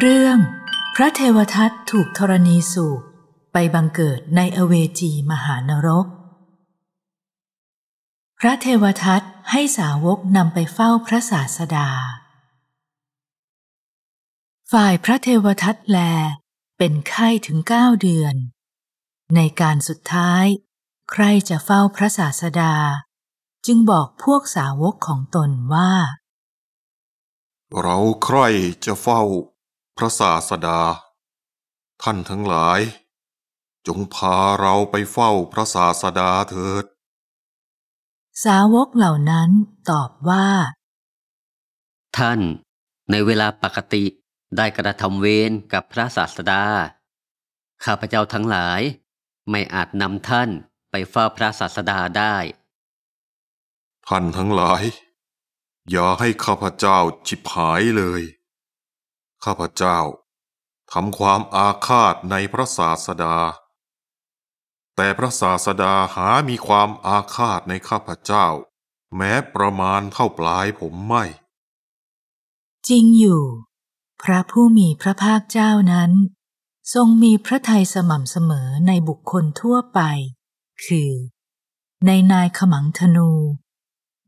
เรื่องพระเทวทัตถูกธรณีสูบไปบังเกิดในอเวจีมหานรก พระเทวทัตให้สาวกนำไปเฝ้าพระศาสดา ฝ่ายพระเทวทัตแลเป็นไข้ถึงเก้าเดือน ในการสุดท้าย ใครจะเฝ้าพระศาสดา จึงบอกพวกสาวกของตนว่า เราใครจะเฝ้าพระศาสดา ท่านทั้งหลายจงพาเราไปเฝ้าพระศาสดาเถิด สาวกเหล่านั้นตอบว่า ท่านในเวลาปกติได้กระทำเวรกับพระศาสดา ข้าพเจ้าทั้งหลายไม่อาจนำท่านไปเฝ้าพระศาสดาได้ ท่านทั้งหลาย อย่าให้ข้าพเจ้าชิบหายเลยข้าพเจ้าทำความอาฆาตในพระศาสดา แต่พระศาสดาหามีความอาฆาตในข้าพเจ้า แม้ประมาณเท่าปลายผมไม่ จริงอยู่ พระผู้มีพระภาคเจ้านั้น ทรงมีพระทัยสม่ำเสมอในบุคคลทั่วไป คือ ในนายขมังธนู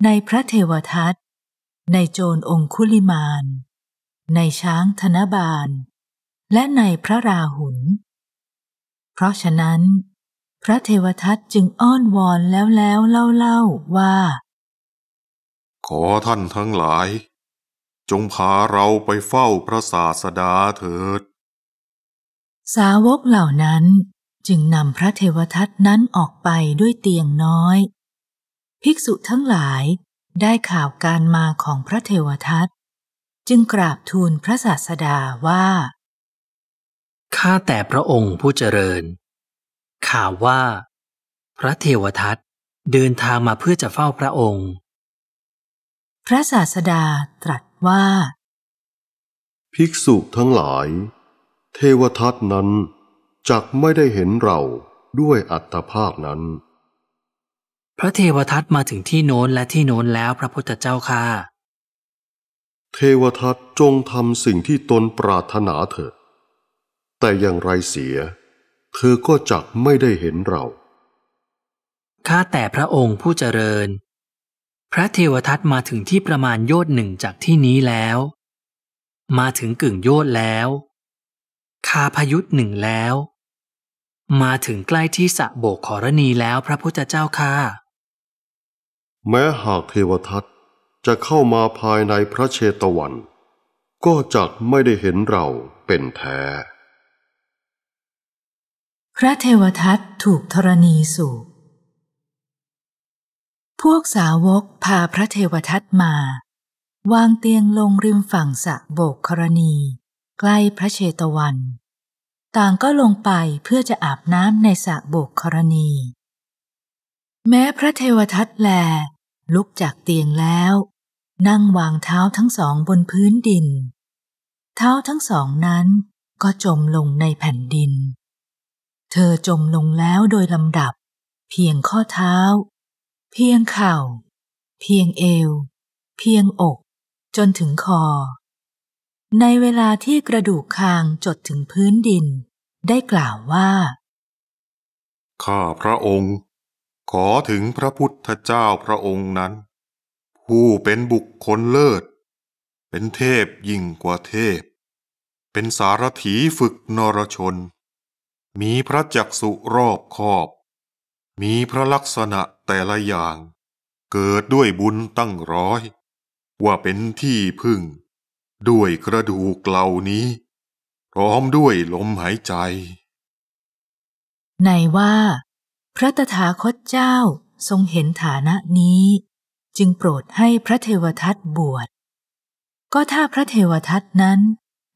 ในพระเทวทัตในโจรองคุลิมานในช้างธนบาลและในพระราหุลเพราะฉะนั้น พระเทวทัตจึงอ้อนวอนแล้วแล้วเล่าเล่าว่า ขอท่านทั้งหลาย จงพาเราไปเฝ้าพระศาสดาเถิด สาวกเหล่านั้นจึงนำพระเทวทัตนั้นออกไปด้วยเตียงน้อย ภิกษุทั้งหลายได้ข่าวการมาของพระเทวทัตจึงกราบทูลพระศาสดาว่า ข้าแต่พระองค์ผู้เจริญข่าวว่า พระเทวทัตเดินทางมาเพื่อจะเฝ้าพระองค์ พระศาสดาตรัสว่า ภิกษุทั้งหลาย เทวทัตนั้นจักไม่ได้เห็นเราด้วยอัตภาพนั้น พระเทวทัตมาถึงที่โน้นและที่โน้นแล้วพระพุทธเจ้าค่ะเทวทัตจงทำสิ่งที่ตนปรารถนาเถิดแต่อย่างไรเสียเธอก็จักไม่ได้เห็นเรา ข้าแต่พระองค์ผู้เจริญ พระเทวทัตมาถึงที่ประมาณโยชน์หนึ่งจากที่นี้แล้ว มาถึงกึ่งโยชน์แล้ว คาพยุทธหนึ่งแล้ว มาถึงใกล้ที่สะโบกขอรณีแล้วพระพุทธเจ้าค่ะแม้หากเทวทัตจะเข้ามาภายในพระเชตวัน ก็จักไม่ได้เห็นเราเป็นแท้ พระเทวทัตถูกธรณีสูบพวกสาวกพาพระเทวทัตมา วางเตียงลงริมฝั่งสะโบกครณีใกล้พระเชตวัน ต่างก็ลงไปเพื่อจะอาบน้ำในสระโบกครณี แม้พระเทวทัตแลลุกจากเตียงแล้วนั่งวางเท้าทั้งสองบนพื้นดิน เท้าทั้งสองนั้นก็จมลงในแผ่นดิน เธอจมลงแล้วโดยลำดับ เพียงข้อเท้า เพียงเข่า เพียงเอว เพียงอก จนถึงคอ ในเวลาที่กระดูกคางจดถึงพื้นดิน ได้กล่าวว่า ข้าพระองค์ ขอถึงพระพุทธเจ้าพระองค์นั้นผู้เป็นบุคคลเลิศ เป็นเทพยิ่งกว่าเทพ เป็นสารถีฝึกนรชน มีพระจักสุรอบคอบ มีพระลักษณะแต่ละอย่าง เกิดด้วยบุญตั้งร้อย ว่าเป็นที่พึ่ง ด้วยกระดูกเหล่านี้ พร้อมด้วยลมหายใจในว่าพระตถาคตเจ้าทรงเห็นฐานะนี้จึงโปรดให้พระเทวทัตบวช ก็ถ้าพระเทวทัตนั้น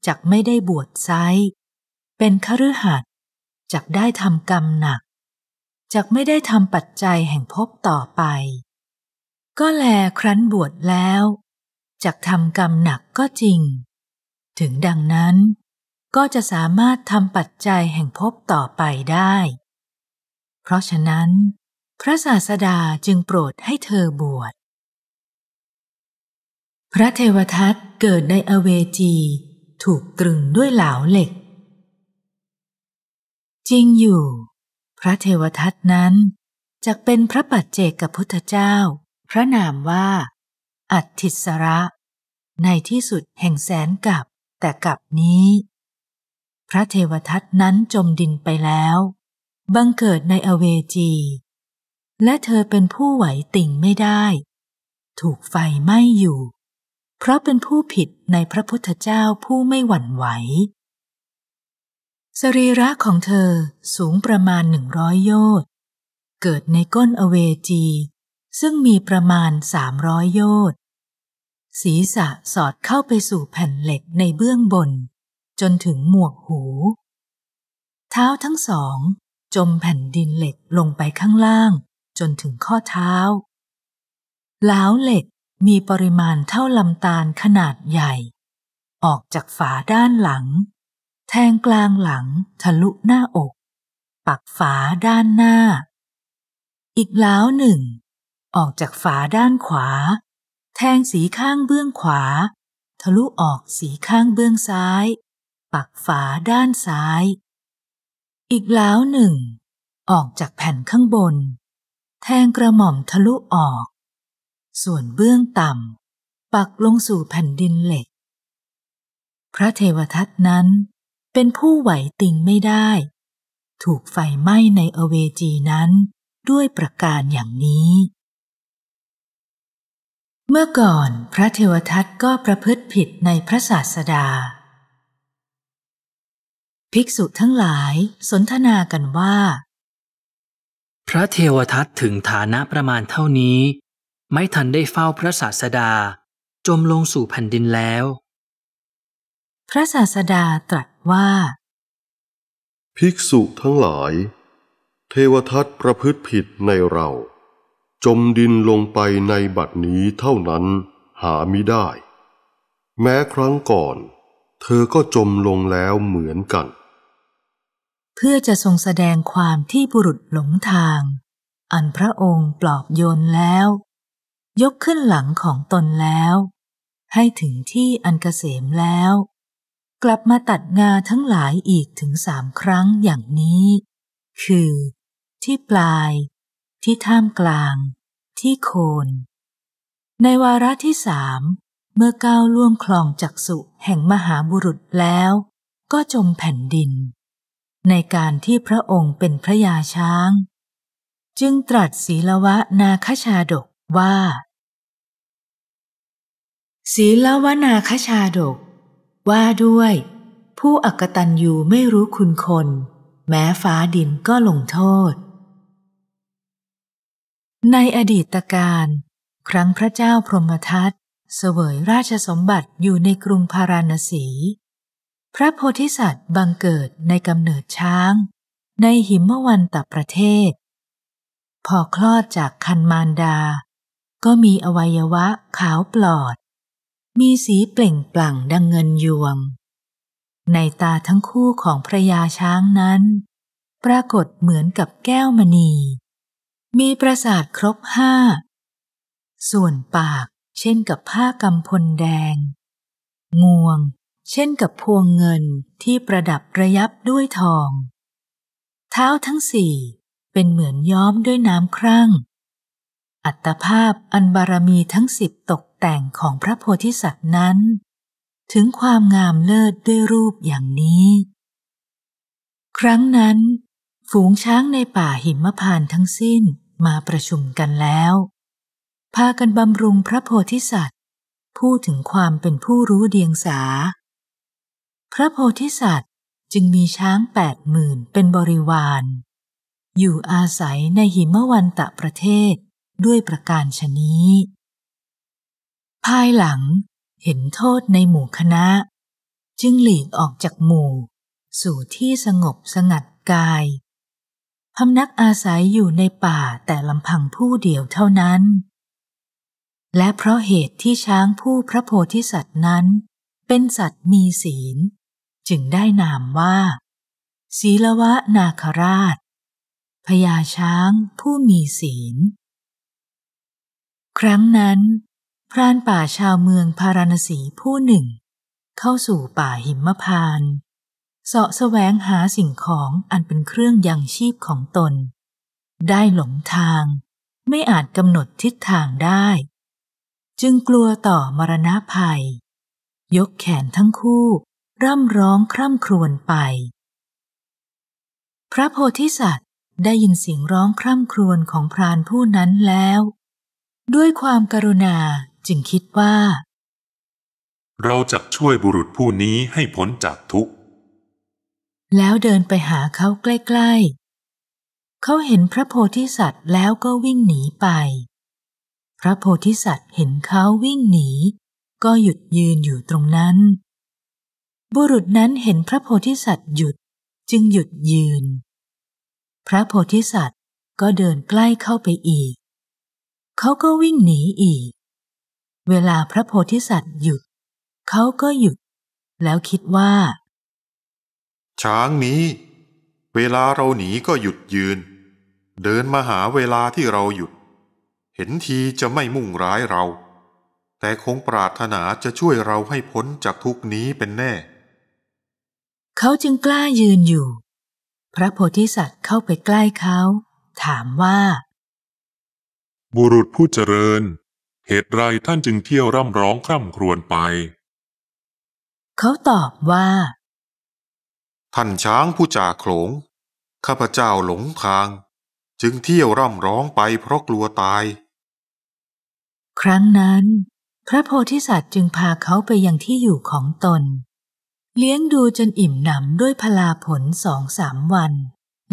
จักไม่ได้บวชไซเป็นคฤหัสถ์จักได้ทำกรรมหนักจักไม่ได้ทำปัจจัยแห่งภพต่อไป ก็แลครั้นบวชแล้วจักทำกรรมหนักก็จริง ถึงดังนั้นก็จะสามารถทำปัจจัยแห่งภพต่อไปได้ เพราะฉะนั้น พระศาสดาจึงโปรดให้เธอบวชพระเทวทัตเกิด ในอเวจี ถูกตรึงด้วยเหลาเหล็ก จริงอยู่ พระเทวทัตนั้นจะเป็นพระปัจเจกกับพุทธเจ้า พระนามว่า อัตถิสระ ในที่สุดแห่งแสนกับแต่กับนี้ พระเทวทัตนั้นจมดินไปแล้ว บังเกิดในอเวจี และเธอเป็นผู้ไหวติ่งไม่ได้ ถูกไฟไหม้อยู่เพราะเป็นผู้ผิดในพระพุทธเจ้าผู้ไม่หวั่นไหว สรีระของเธอสูงประมาณหนึ่งร้อยโยต์เกิดในก้นอเวจี ซึ่งมีประมาณสามร้อยโยต์ศีรษะสอดเข้าไปสู่แผ่นเหล็กในเบื้องบน จนถึงหมวกหู เท้าทั้งสอง จมแผ่นดินเหล็กลงไปข้างล่าง จนถึงข้อเท้าล้าวเหล็กมีปริมาณเท่าลำตาลขนาดใหญ่ ออกจากฝาด้านหลัง แทงกลางหลังทะลุหน้าอก ปักฝาด้านหน้า อีกล้วหนึ่ง ออกจากฝาด้านขวา แทงสีข้างเบื้องขวา ทะลุออกสีข้างเบื้องซ้าย ปักฝาด้านซ้าย อีกล้วหนึ่ง ออกจากแผ่นข้างบน แทงกระหม่อมทะลุออกส่วนเบื้องต่ำปักลงสู่แผ่นดินเหล็ก พระเทวทัตนั้น เป็นผู้ไหวติงไม่ได้ ถูกไฟไหม้ในอเวจีนั้นด้วยประการอย่างนี้ เมื่อก่อนพระเทวทัตก็ประพฤติผิดในพระศาสดา ภิกษุทั้งหลายสนทนากันว่า พระเทวทัตถึงฐานะประมาณเท่านี้ไม่ทันได้เฝ้าพระศาสดาจมลงสู่แผ่นดินแล้ว พระศาสดาตรัสว่า ภิกษุทั้งหลาย เทวทัตประพฤติผิดในเรา จมดินลงไปในบัดนี้เท่านั้นหาไม่ได้ แม้ครั้งก่อน เธอก็จมลงแล้วเหมือนกัน เพื่อจะทรงแสดงความที่บุรุษหลงทาง อันพระองค์ปลอบโยนแล้วยกขึ้นหลังของตนแล้ว ให้ถึงที่อันเกษมแล้ว กลับมาตัดงาทั้งหลายอีกถึงสามครั้งอย่างนี้ คือ ที่ปลาย ที่ท่ามกลาง ที่โคน ในวาระที่สาม เมื่อก้าวล่วงคลองจักสุแห่งมหาบุรุษแล้ว ก็จมแผ่นดิน ในการที่พระองค์เป็นพระยาช้าง จึงตรัสศีลวะนาคชาดกว่าศีลวนาคชาดกว่าด้วย ผู้อักตันยูไม่รู้คุณคน แม้ฟ้าดินก็ลงโทษ ในอดีตการ ครั้งพระเจ้าพรหมทัตเสวยราชสมบัติอยู่ในกรุงพาราณสี พระโพธิสัตว์บังเกิดในกำเนิดช้าง ในหิมวันตประเทศ พอคลอดจากคันมารดา ก็มีอวัยวะขาวปลอดมีสีเปล่งปลั่งดังเงินยวง ในตาทั้งคู่ของพระยาช้างนั้น ปรากฏเหมือนกับแก้วมณี มีประสาทครบห้า ส่วนปากเช่นกับผ้ากำพลแดง งวงเช่นกับพวงเงินที่ประดับระยับด้วยทอง เท้าทั้งสี่เป็นเหมือนย้อมด้วยน้ำครั่ง อัตภาพอันบารมีทั้งสิบตกแต่งของพระโพธิสัตว์นั้น ถึงความงามเลิศด้วยรูปอย่างนี้ ครั้งนั้น ฝูงช้างในป่าหิมพานทั้งสิ้นมาประชุมกันแล้ว พากันบำรุงพระโพธิสัตว์พูดถึงความเป็นผู้รู้เดียงสา พระโพธิสัตว์จึงมีช้างแปดหมื่นเป็นบริวาร อยู่อาศัยในหิมวันตะประเทศด้วยประการชนี้ภายหลังเห็นโทษในหมู่คณะ จึงหลีกออกจากหมู่ สู่ที่สงบสงัดกาย พำนักอาศัยอยู่ในป่าแต่ลำพังผู้เดียวเท่านั้น และเพราะเหตุที่ช้างผู้พระโพธิสัตว์นั้น เป็นสัตว์มีศีล จึงได้นามว่า ศีลวะนาคราชพญาช้างผู้มีศีล ครั้งนั้นพรานป่าชาวเมืองพาราณสีผู้หนึ่ง เข้าสู่ป่าหิมพานเสาะแสวงหาสิ่งของอันเป็นเครื่องยังชีพของตน ได้หลงทางไม่อาจกำหนดทิศทางได้ จึงกลัวต่อมรณะภัย ยกแขนทั้งคู่ ร่ำร้องคร่ำครวญไป พระโพธิสัตว์ได้ยินเสียงร้องคร่ำครวญของพรานผู้นั้นแล้ว ด้วยความกรุณาจึงคิดว่า เราจะช่วยบุรุษผู้นี้ให้พ้นจากทุกข์ แล้วเดินไปหาเขาใกล้ ๆ เขาเห็นพระโพธิสัตว์แล้วก็วิ่งหนีไป พระโพธิสัตว์เห็นเขาวิ่งหนี ก็หยุดยืนอยู่ตรงนั้น บุรุษนั้นเห็นพระโพธิสัตว์หยุดจึงหยุดยืน พระโพธิสัตว์ก็เดินใกล้เข้าไปอีก เขาก็วิ่งหนีอีกเวลาพระโพธิสัตว์หยุดเขาก็หยุด แล้วคิดว่า ช้างนี้ เวลาเราหนีก็หยุดยืน เดินมาหาเวลาที่เราหยุด เห็นทีจะไม่มุ่งร้ายเรา แต่คงปรารถนาจะช่วยเราให้พ้นจากทุกนี้เป็นแน่ เขาจึงกล้ายืนอยู่ พระโพธิสัตว์เข้าไปใกล้เขาถามว่า บุรุษผู้เจริญเหตุไรท่านจึงเที่ยวร่ำร้องคร่ำครวญไป เขาตอบว่า ท่านช้างผู้จ่าโขลงข้าพเจ้าหลงทาง จึงเที่ยวร่ำร้องไปเพราะกลัวตาย ครั้งนั้น พระโพธิสัตว์จึงพาเขาไปยังที่อยู่ของตน เลี้ยงดูจนอิ่มหนำด้วยพลาผลสองสามวัน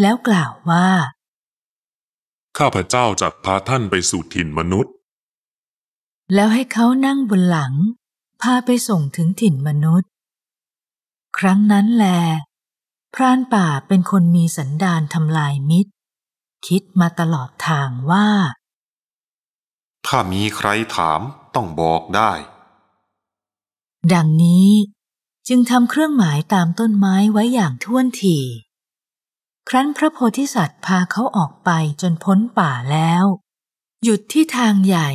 แล้วกล่าวว่า ข้าพเจ้าจะพาท่านไปสู่ถิ่นมนุษย์แล้วให้เขานั่งบนหลัง พาไปส่งถึงถิ่นมนุษย์ ครั้งนั้นแล พรานป่าเป็นคนมีสันดานทำลายมิตร คิดมาตลอดทางว่า ถ้ามีใครถามต้องบอกได้ ดังนี้จึงทำเครื่องหมายตามต้นไม้ไว้อย่างท่วนทีครั้นพระโพธิสัตว์พาเขาออกไปจนพ้นป่าแล้ว หยุดที่ทางใหญ่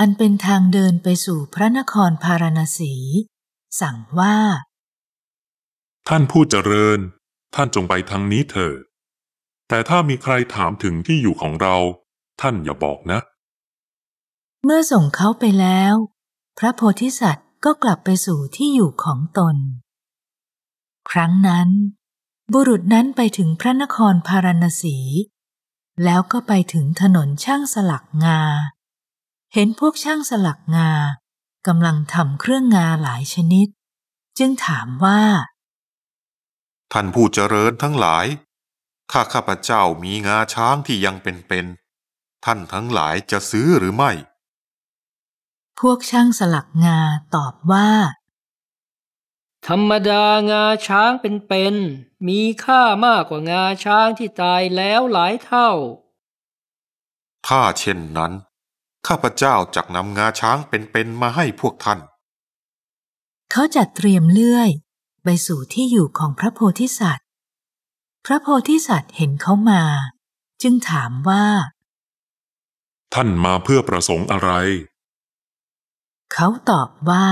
อันเป็นทางเดินไปสู่พระนครพาราณสี สั่งว่า ท่านผู้เจริญ ท่านจงไปทางนี้เถิดแต่ถ้ามีใครถามถึงที่อยู่ของเรา ท่านอย่าบอกนะ เมื่อส่งเขาไปแล้ว พระโพธิสัตว์ก็กลับไปสู่ที่อยู่ของตน ครั้งนั้น บุรุษนั้นไปถึงพระนครพาราณสี แล้วก็ไปถึงถนนช่างสลักงาเห็นพวกช่างสลักงากำลังทำเครื่องงาหลายชนิด จึงถามว่าท่านผู้เจริญทั้งหลายข้าข้าพเจ้ามีงาช้างที่ยังเป็นๆท่านทั้งหลายจะซื้อหรือไม่ พวกช่างสลักงาตอบว่า ธรรมดางาช้างเป็นๆมีค่ามากกว่างาช้างที่ตายแล้วหลายเท่า ถ้าเช่นนั้นข้าพเจ้าจักนำงาช้างเป็นๆมาให้พวกท่าน เขาจัดเตรียมเลื่อยไปสู่ที่อยู่ของพระโพธิสัตว์ พระโพธิสัตว์เห็นเขามา จึงถามว่า ท่านมาเพื่อประสงค์อะไร เขาตอบว่า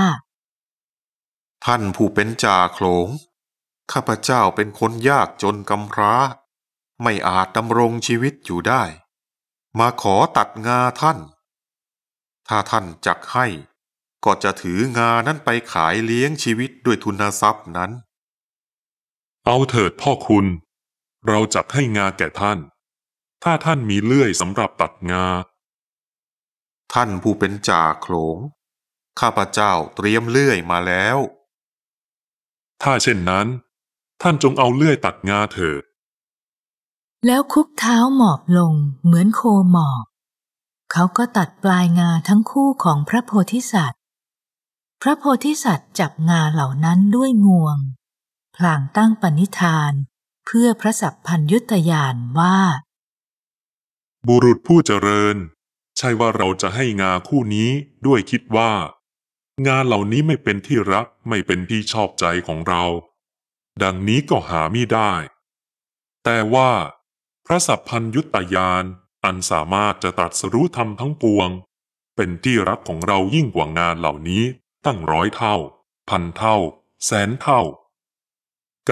ท่านผู้เป็นจ่าโขลงข้าพเจ้าเป็นคนยากจนกำพร้า ไม่อาจดำรงชีวิตอยู่ได้ มาขอตัดงาท่านถ้าท่านจักให้ ก็จะถืองานั้นไปขายเลี้ยงชีวิตด้วยทุนทรัพย์นั้น เอาเถิดพ่อคุณ เราจักให้งาแก่ท่าน ถ้าท่านมีเลื่อยสำหรับตัดงา ท่านผู้เป็นจ่าโขลงข้าพเจ้าเตรียมเลื่อยมาแล้ว ถ้าเช่นนั้น ท่านจงเอาเลื่อยตัดงาเถิด แล้วคุกเท้าหมอบลงเหมือนโคหมอบเขาก็ตัดปลายงาทั้งคู่ของพระโพธิสัตว์ พระโพธิสัตว์จับงาเหล่านั้นด้วยงวงพลางตั้งปณิธานเพื่อพระสัพพัญยุตยานว่า บุรุษผู้เจริญ ใช่ว่าเราจะให้งาคู่นี้ด้วยคิดว่า งาเหล่านี้ไม่เป็นที่รักไม่เป็นที่ชอบใจของเรา ดังนี้ก็หาไม่ได้ แต่ว่าพระสัพพัญยุตยานอันสามารถจะตัดสรู้ธรรมทั้งปวง เป็นที่รักของเรายิ่งกว่างานเหล่านี้ตั้งร้อยเท่า พันเท่า แสนเท่า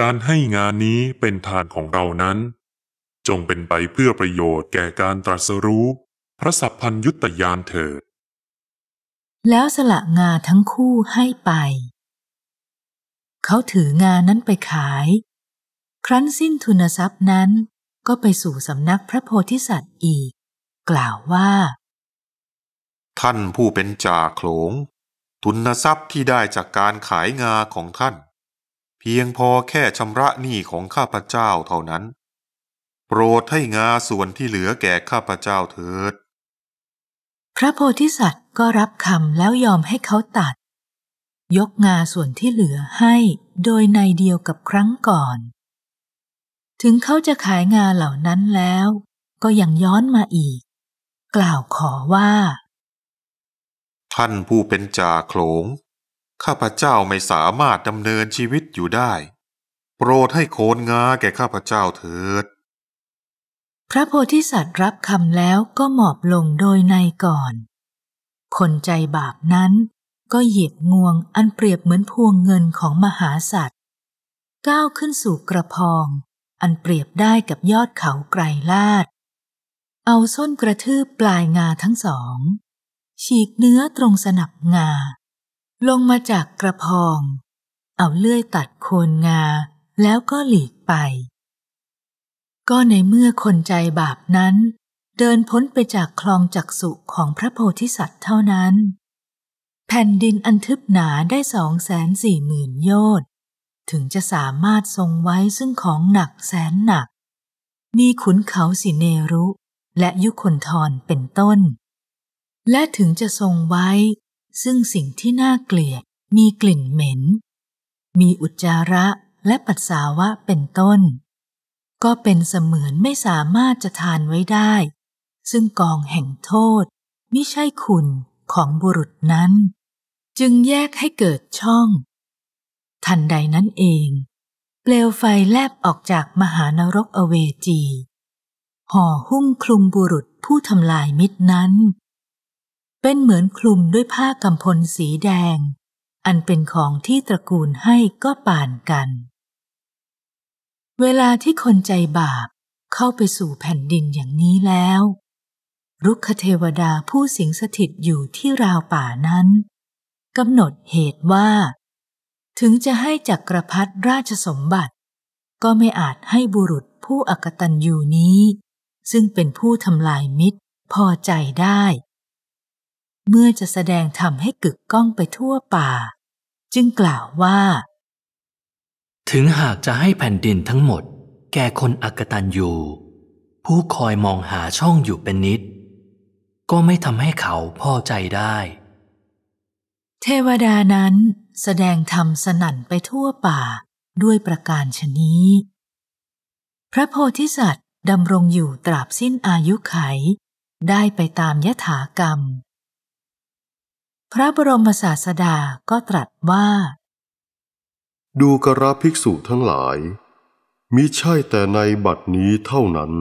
การให้งานนี้เป็นทานของเรานั้น จงเป็นไปเพื่อประโยชน์แก่การตรัสรู้พระสัพพัญยุตยานเถิด แล้วสละงานทั้งคู่ให้ไป เขาถืองานนั้นไปขาย ครั้นสิ้นทุนทรัพย์นั้นก็ไปสู่สำนักพระโพธิสัตว์อีก กล่าวว่า ท่านผู้เป็นจ่าโขลงทุนทรัพย์ที่ได้จากการขายงาของท่าน เพียงพอแค่ชำระหนี้ของข้าพเจ้าเท่านั้นโปรดให้งาส่วนที่เหลือแก่ข้าพเจ้าเถิด พระโพธิสัตว์ก็รับคำแล้วยอมให้เขาตัด ยกงาส่วนที่เหลือให้โดยในเดียวกับครั้งก่อนถึงเขาจะขายงานเหล่านั้นแล้วก็ยังย้อนมาอีก กล่าวขอว่า ท่านผู้เป็นจ่าโขลง ข้าพเจ้าไม่สามารถดำเนินชีวิตอยู่ได้ โปรดให้โคนงาแก่ข้าพเจ้าเถิด พระโพธิสัตว์รับคำแล้วก็หมอบลงโดยในก่อน คนใจบาปนั้นก็เหยียบงวงอันเปรียบเหมือนพวงเงินของมหาสัตว์ ก้าวขึ้นสู่กระพองอันเปรียบได้กับยอดเขาไกรลาด เอาส้นกระทืบปลายงาทั้งสอง ฉีกเนื้อตรงสนับงา ลงมาจากกระพอง เอาเลื่อยตัดโคนงาแล้วก็หลีกไป ก็ในเมื่อคนใจบาปนั้น เดินพ้นไปจากคลองจักสุของพระโพธิสัตว์เท่านั้น แผ่นดินอันทึบหนาได้สองแสนสี่หมื่นโยชนถึงจะสามารถทรงไว้ซึ่งของหนักแสนหนัก มีขุนเขาสิเนรุ และยุคนทรเป็นต้น และถึงจะทรงไว้ซึ่งสิ่งที่น่าเกลียดมีกลิ่นเหม็น มีอุจจาระและปัสสาวะเป็นต้น ก็เป็นเสมือนไม่สามารถจะทานไว้ได้ ซึ่งกองแห่งโทษมิใช่คุณของบุรุษนั้น จึงแยกให้เกิดช่องทันใดนั้นเองเปลวไฟแลบออกจากมหานรกอเวจี ห่อหุ้มคลุมบุรุษผู้ทำลายมิตรนั้น เป็นเหมือนคลุมด้วยผ้ากำพลสีแดง อันเป็นของที่ตระกูลให้ก็ป่านกัน เวลาที่คนใจบาปเข้าไปสู่แผ่นดินอย่างนี้แล้ว รุกขเทวดาผู้สิงสถิตอยู่ที่ราวป่านั้น กำหนดเหตุว่าถึงจะให้จักรพรรดิราชสมบัติ ก็ไม่อาจให้บุรุษผู้อักตันยูนี้ ซึ่งเป็นผู้ทำลายมิตร พอใจได้ เมื่อจะแสดงทำให้กึกก้องไปทั่วป่า จึงกล่าวว่า ถึงหากจะให้แผ่นดินทั้งหมดแก่คนอักตันยูผู้คอยมองหาช่องอยู่เป็นนิด ก็ไม่ทำให้เขาพอใจได้เทวดานั้นแสดงธรรมสนั่นไปทั่วป่าด้วยประการชนี้ พระโพธิสัตว์ดำรงอยู่ตราบสิ้นอายุไขได้ไปตามยถากรรม พระบรมศาสดาก็ตรัสว่า ดูกระภิกษุทั้งหลาย มิใช่แต่ในบัดนี้เท่านั้น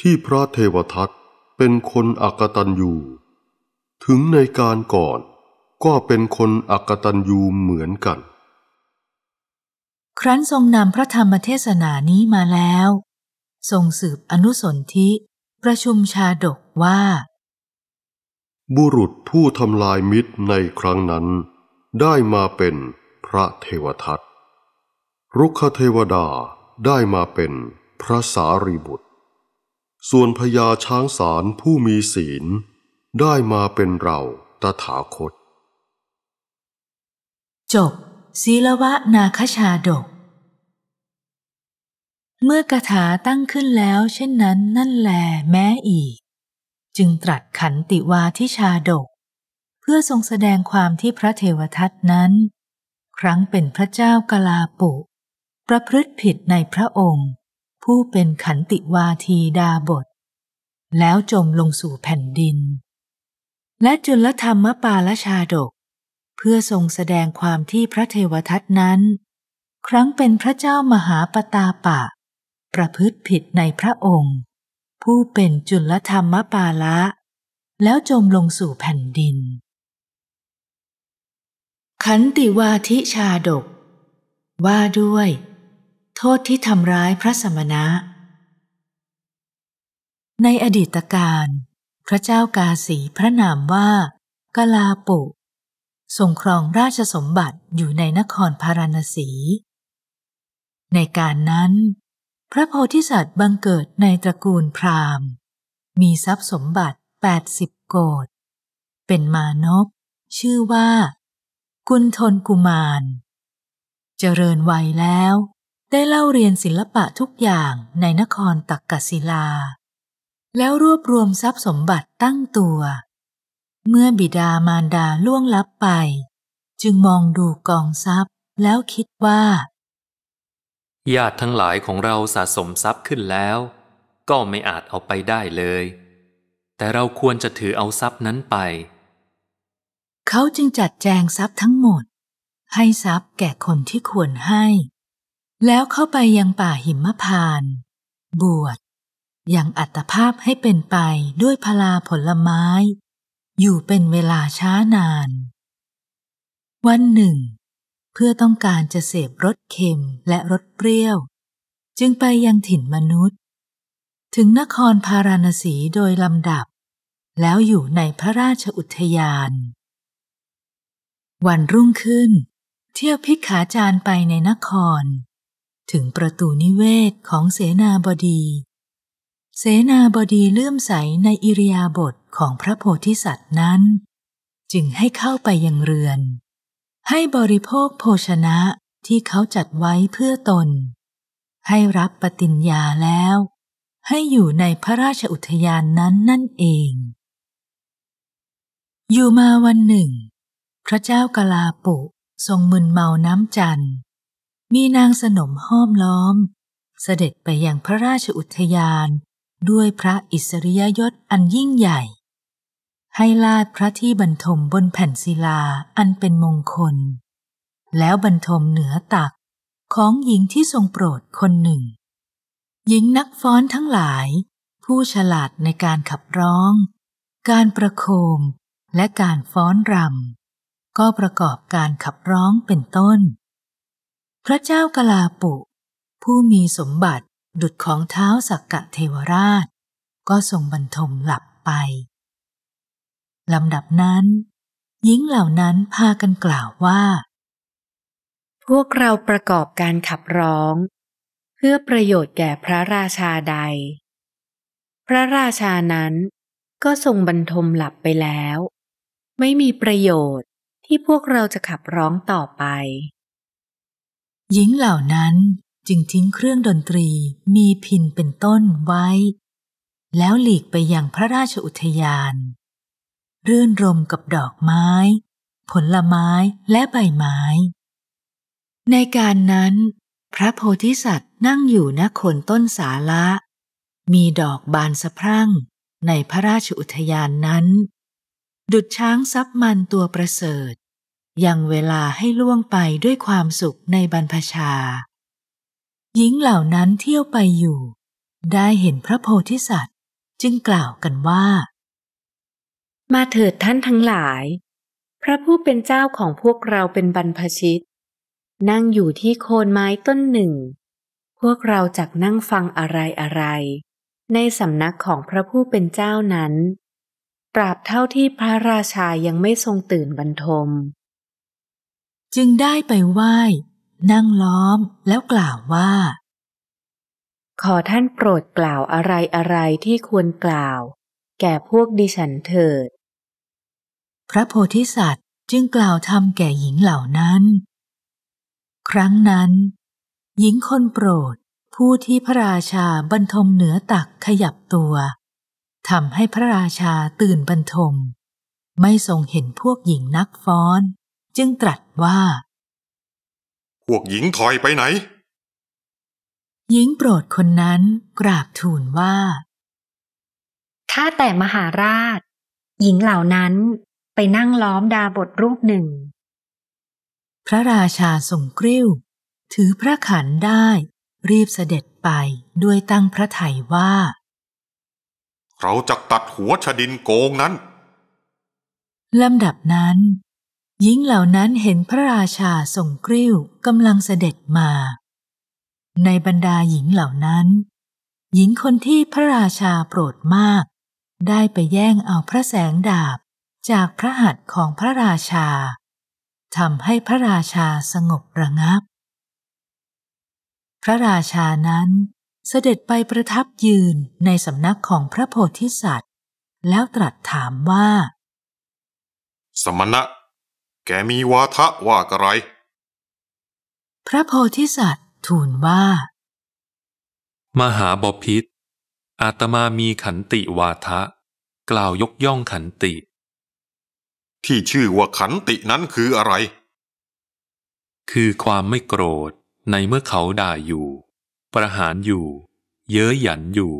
ที่พระเทวทัตเป็นคนอักตันอยู่ ถึงในการก่อนก็เป็นคนอกตันยูเหมือนกัน ครั้นทรงนำพระธรรมเทศนานี้มาแล้ว ทรงสืบอนุสนธิประชุมชาดกว่า บุรุษผู้ทำลายมิตรในครั้งนั้นได้มาเป็นพระเทวทัตรุกขเทวดาได้มาเป็นพระสารีบุตร ส่วนพญาช้างสารผู้มีศีลได้มาเป็นเราตถาคตจบศีลวะนาคชาดก เมื่อกถาตั้งขึ้นแล้วเช่นนั้นนั่นแหลแม้อีก จึงตรัสขันติวาทิชาดก เพื่อทรงแสดงความที่พระเทวทัตนั้น ครั้งเป็นพระเจ้ากลาปุ ประพฤติผิดในพระองค์ ผู้เป็นขันติวาทีดาบท แล้วจมลงสู่แผ่นดิน และจุลธรรมปาลชาดกพื่อทรงแสดงความที่พระเทวทัตนั้น ครั้งเป็นพระเจ้ามหาปตาปะ ประพฤติผิดในพระองค์ ผู้เป็นจุลธรรมปาละแล้วจมลงสู่แผ่นดิน ขันติวาทิชาดก ว่าด้วย โทษที่ทำร้ายพระสมณะ ในอดีตการพระเจ้ากาสีพระนามว่า กลาปุทรงครองราชสมบัติอยู่ในนครพาราณสี ในการนั้น พระโพธิสัตว์บังเกิดในตระกูลพราหมณ์ มีทรัพย์สมบัติ80โกดเป็นมานพชื่อว่า กุณทนกุมาร เจริญวัยแล้ว ได้เล่าเรียนศิลปะทุกอย่างในนครตักกศิลา แล้วรวบรวมทรัพย์สมบัติตั้งตัวเมื่อบิดามารดาล่วงลับไป จึงมองดูกองทรัพย์ แล้วคิดว่าญาติทั้งหลายของเราสะสมทรัพย์ขึ้นแล้วก็ไม่อาจเอาไปได้เลย แต่เราควรจะถือเอาทรัพย์นั้นไป เขาจึงจัดแจงทรัพย์ทั้งหมด ให้ทรัพย์แก่คนที่ควรให้ แล้วเข้าไปยังป่าหิมพาน บวชอย่างอัตภาพให้เป็นไปด้วยพลาผลไม้อยู่เป็นเวลาช้านาน วันหนึ่ง เพื่อต้องการจะเสพรสเค็มและรสเปรี้ยว จึงไปยังถิ่นมนุษย์ ถึงนครพาราณสีโดยลำดับ แล้วอยู่ในพระราชอุทยาน วันรุ่งขึ้น เที่ยวพิกขาจารไปในนคร ถึงประตูนิเวศของเสนาบดี เสนาบดีเลื่อมใสในอิริยาบถของพระโพธิสัตว์นั้น จึงให้เข้าไปยังเรือน ให้บริโภคโภชนะที่เขาจัดไว้เพื่อตน ให้รับปฏิญญาแล้ว ให้อยู่ในพระราชอุทยานนั้นนั่นเอง อยู่มาวันหนึ่ง พระเจ้ากลาปุทรงมึนเมาน้ำจันมีนางสนมห้อมล้อม เสด็จไปยังพระราชอุทยานด้วยพระอิสริยยศอันยิ่งใหญ่ให้ลาดพระที่บรรทมบนแผ่นศิลาอันเป็นมงคล แล้วบรรทมเหนือตักของหญิงที่ทรงโปรดคนหนึ่ง หญิงนักฟ้อนทั้งหลาย ผู้ฉลาดในการขับร้อง การประโคมและการฟ้อนรำ ก็ประกอบการขับร้องเป็นต้น พระเจ้ากลาปุ ผู้มีสมบัติดุดของเท้าสักกะเทวราช ก็ทรงบรรทมหลับไปลำดับนั้นหญิงเหล่านั้นพากันกล่าวว่า พวกเราประกอบการขับร้องเพื่อประโยชน์แก่พระราชาใด พระราชานั้นก็ทรงบรรทมหลับไปแล้ว ไม่มีประโยชน์ที่พวกเราจะขับร้องต่อไป หญิงเหล่านั้นจึงทิ้งเครื่องดนตรีมีพินเป็นต้นไว้ แล้วหลีกไปยังพระราชอุทยานรื่นรมกับดอกไม้ ผลไม้และใบไม้ ในการนั้น พระโพธิสัตว์นั่งอยู่ณโคนต้นสาละมีดอกบานสะพรั่งในพระราชอุทยานนั้น ดุดช้างซับมันตัวประเสริฐ ยังเวลาให้ล่วงไปด้วยความสุขในบรรพชาหญิงเหล่านั้นเที่ยวไปอยู่ ได้เห็นพระโพธิสัตว์จึงกล่าวกันว่ามาเถิดท่านทั้งหลาย พระผู้เป็นเจ้าของพวกเราเป็นบรรพชิต นั่งอยู่ที่โคนไม้ต้นหนึ่ง พวกเราจักนั่งฟังอะไรอะไร ในสำนักของพระผู้เป็นเจ้านั้น ปราบเท่าที่พระราชายังไม่ทรงตื่นบรรทม จึงได้ไปไหว้ นั่งล้อมแล้วกล่าวว่า ขอท่านโปรดกล่าวอะไรอะไรที่ควรกล่าว แก่พวกดิฉันเถิดพระโพธิสัตว์จึงกล่าวธรรมแก่หญิงเหล่านั้น ครั้งนั้น หญิงคนโปรด ผู้ที่พระราชาบรรทมเหนือตักขยับตัวทำให้พระราชาตื่นบรรทม ไม่ทรงเห็นพวกหญิงนักฟ้อน จึงตรัสว่า พวกหญิงถอยไปไหน หญิงโปรดคนนั้นกราบทูลว่าข้าแต่มหาราช หญิงเหล่านั้นไปนั่งล้อมดาบทรูปหนึ่ง พระราชาส่งกริ้วถือพระขันได้ รีบเสด็จไปด้วยตั้งพระไถยว่า เราจะตัดหัวชดินโกงนั้น ลำดับนั้นหญิงเหล่านั้นเห็นพระราชาส่งกริ้วกำลังเสด็จมา ในบรรดาหญิงเหล่านั้น หญิงคนที่พระราชาโปรดมาก ได้ไปแย่งเอาพระแสงดาบจากพระหัตถ์ของพระราชาทำให้พระราชาสงบระงับ พระราชานั้นเสด็จไปประทับยืนในสำนักของพระโพธิสัตว์ แล้วตรัสถามว่า สมณะแกมีวาทะว่าอะไร พระโพธิสัตว์ทูลว่า มหาบพิษอาตมามีขันติวาทะกล่าวยกย่องขันติที่ชื่อว่าขันตินั้นคืออะไร คือความไม่โกรธในเมื่อเขาด่าอยู่ ประหารอยู่ เย้ยหยันอยู่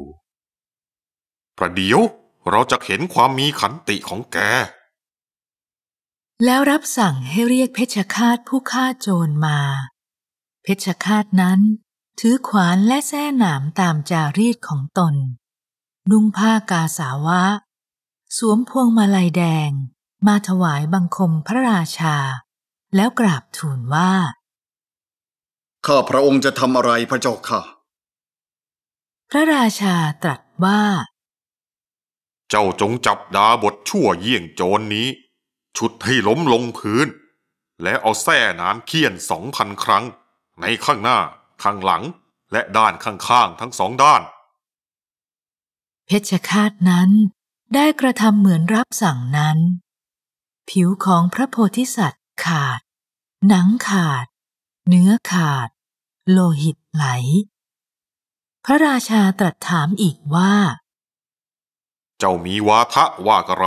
ประเดี๋ยว เราจะเห็นความมีขันติของแก แล้วรับสั่งให้เรียกเพชฌฆาตผู้ฆ่าโจรมา เพชฌฆาตนั้น ถือขวานและแส้หนามตามจารีตของตน นุ่งผ้ากาสาวะ สวมพวงมาลัยแดงมาถวายบังคมพระราชา แล้วกราบทูลว่าข้าพระองค์จะทำอะไรพระเจ้าค่ะ พระราชาตรัสว่า เจ้าจงจับดาบทชั่วเยี่ยงโจรนนี้ชุดให้ล้มลงพื้น และเอาแส้น้ำเคี่ยนสองพันครั้ง ในข้างหน้าข้างหลังและด้านข้างๆ ทั้งสองด้าน เพชฌฆาตนั้นได้กระทำเหมือนรับสั่งนั้นผิวของพระโพธิสัตว์ขาด หนังขาด เนื้อขาด โลหิตไหล พระราชาตรัสถามอีกว่า เจ้ามีวาทะว่าอะไร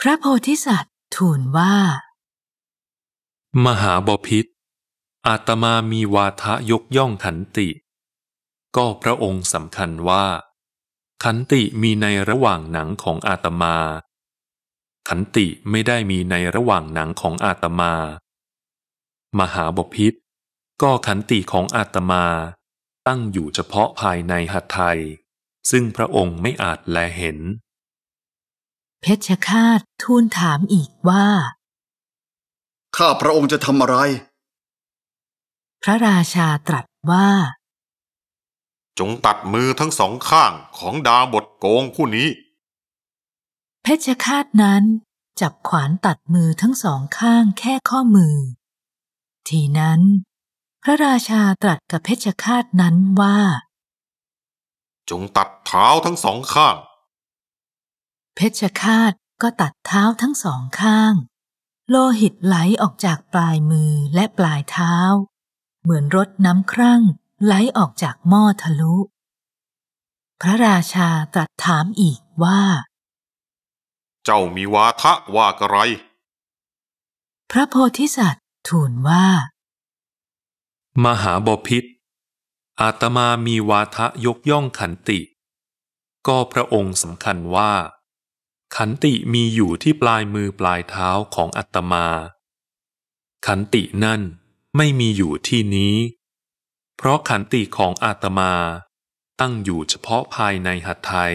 พระโพธิสัตว์ทูลว่า มหาบพิษอาตมามีวาทะยกย่องขันติ ก็พระองค์สำคัญว่า ขันติมีในระหว่างหนังของอาตมาขันติไม่ได้มีในระหว่างหนังของอาตมา มหาบพิษก็ขันติของอาตมาตั้งอยู่เฉพาะภายในหัตไทย ซึ่งพระองค์ไม่อาจแลเห็น เพชฌฆาตทูลถามอีกว่า ข้าพระองค์จะทำอะไร พระราชาตรัสว่า จงตัดมือทั้งสองข้างของดาบทโกงผู้นี้เพชฌฆาตนั้นจับขวานตัดมือทั้งสองข้างแค่ข้อมือ ทีนั้น พระราชา ตรัสกับเพชฌฆาตนั้นว่า จงตัดเท้าทั้งสองข้าง เพชฌฆาตก็ตัดเท้าทั้งสองข้าง โลหิตไหลออกจากปลายมือและปลายเท้า เหมือนรถน้ำครั่ง ไหลออกจากหม้อทะลุ พระราชาตรัสถามอีกว่าเจ้ามีวาทะว่ากระไร พระโพธิสัตว์ทูลว่า มหาบพิษอาตมามีวาทะยกย่องขันติ ก็พระองค์สำคัญว่า ขันติมีอยู่ที่ปลายมือปลายเท้าของอัตมา ขันตินั่นไม่มีอยู่ที่นี้ เพราะขันติของอาตมาตั้งอยู่เฉพาะภายในหัตถ์ไทย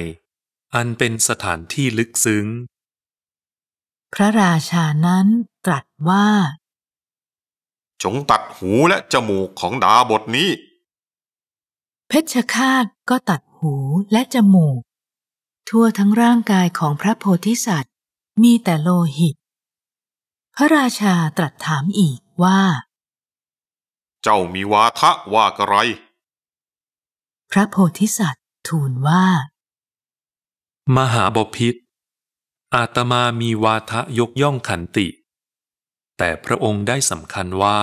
อันเป็นสถานที่ลึกซึ้งพระราชานั้นตรัสว่า จงตัดหูและจมูกของดาบทนี้ เพชฌฆาตก็ตัดหูและจมูก ทั่วทั้งร่างกายของพระโพธิสัตว์ มีแต่โลหิต พระราชาตรัสถามอีกว่า เจ้ามีวาทะว่าอะไร พระโพธิสัตว์ทูลว่า มหาบพิษอาตมามีวาทะยกย่องขันติ แต่พระองค์ได้สำคัญว่า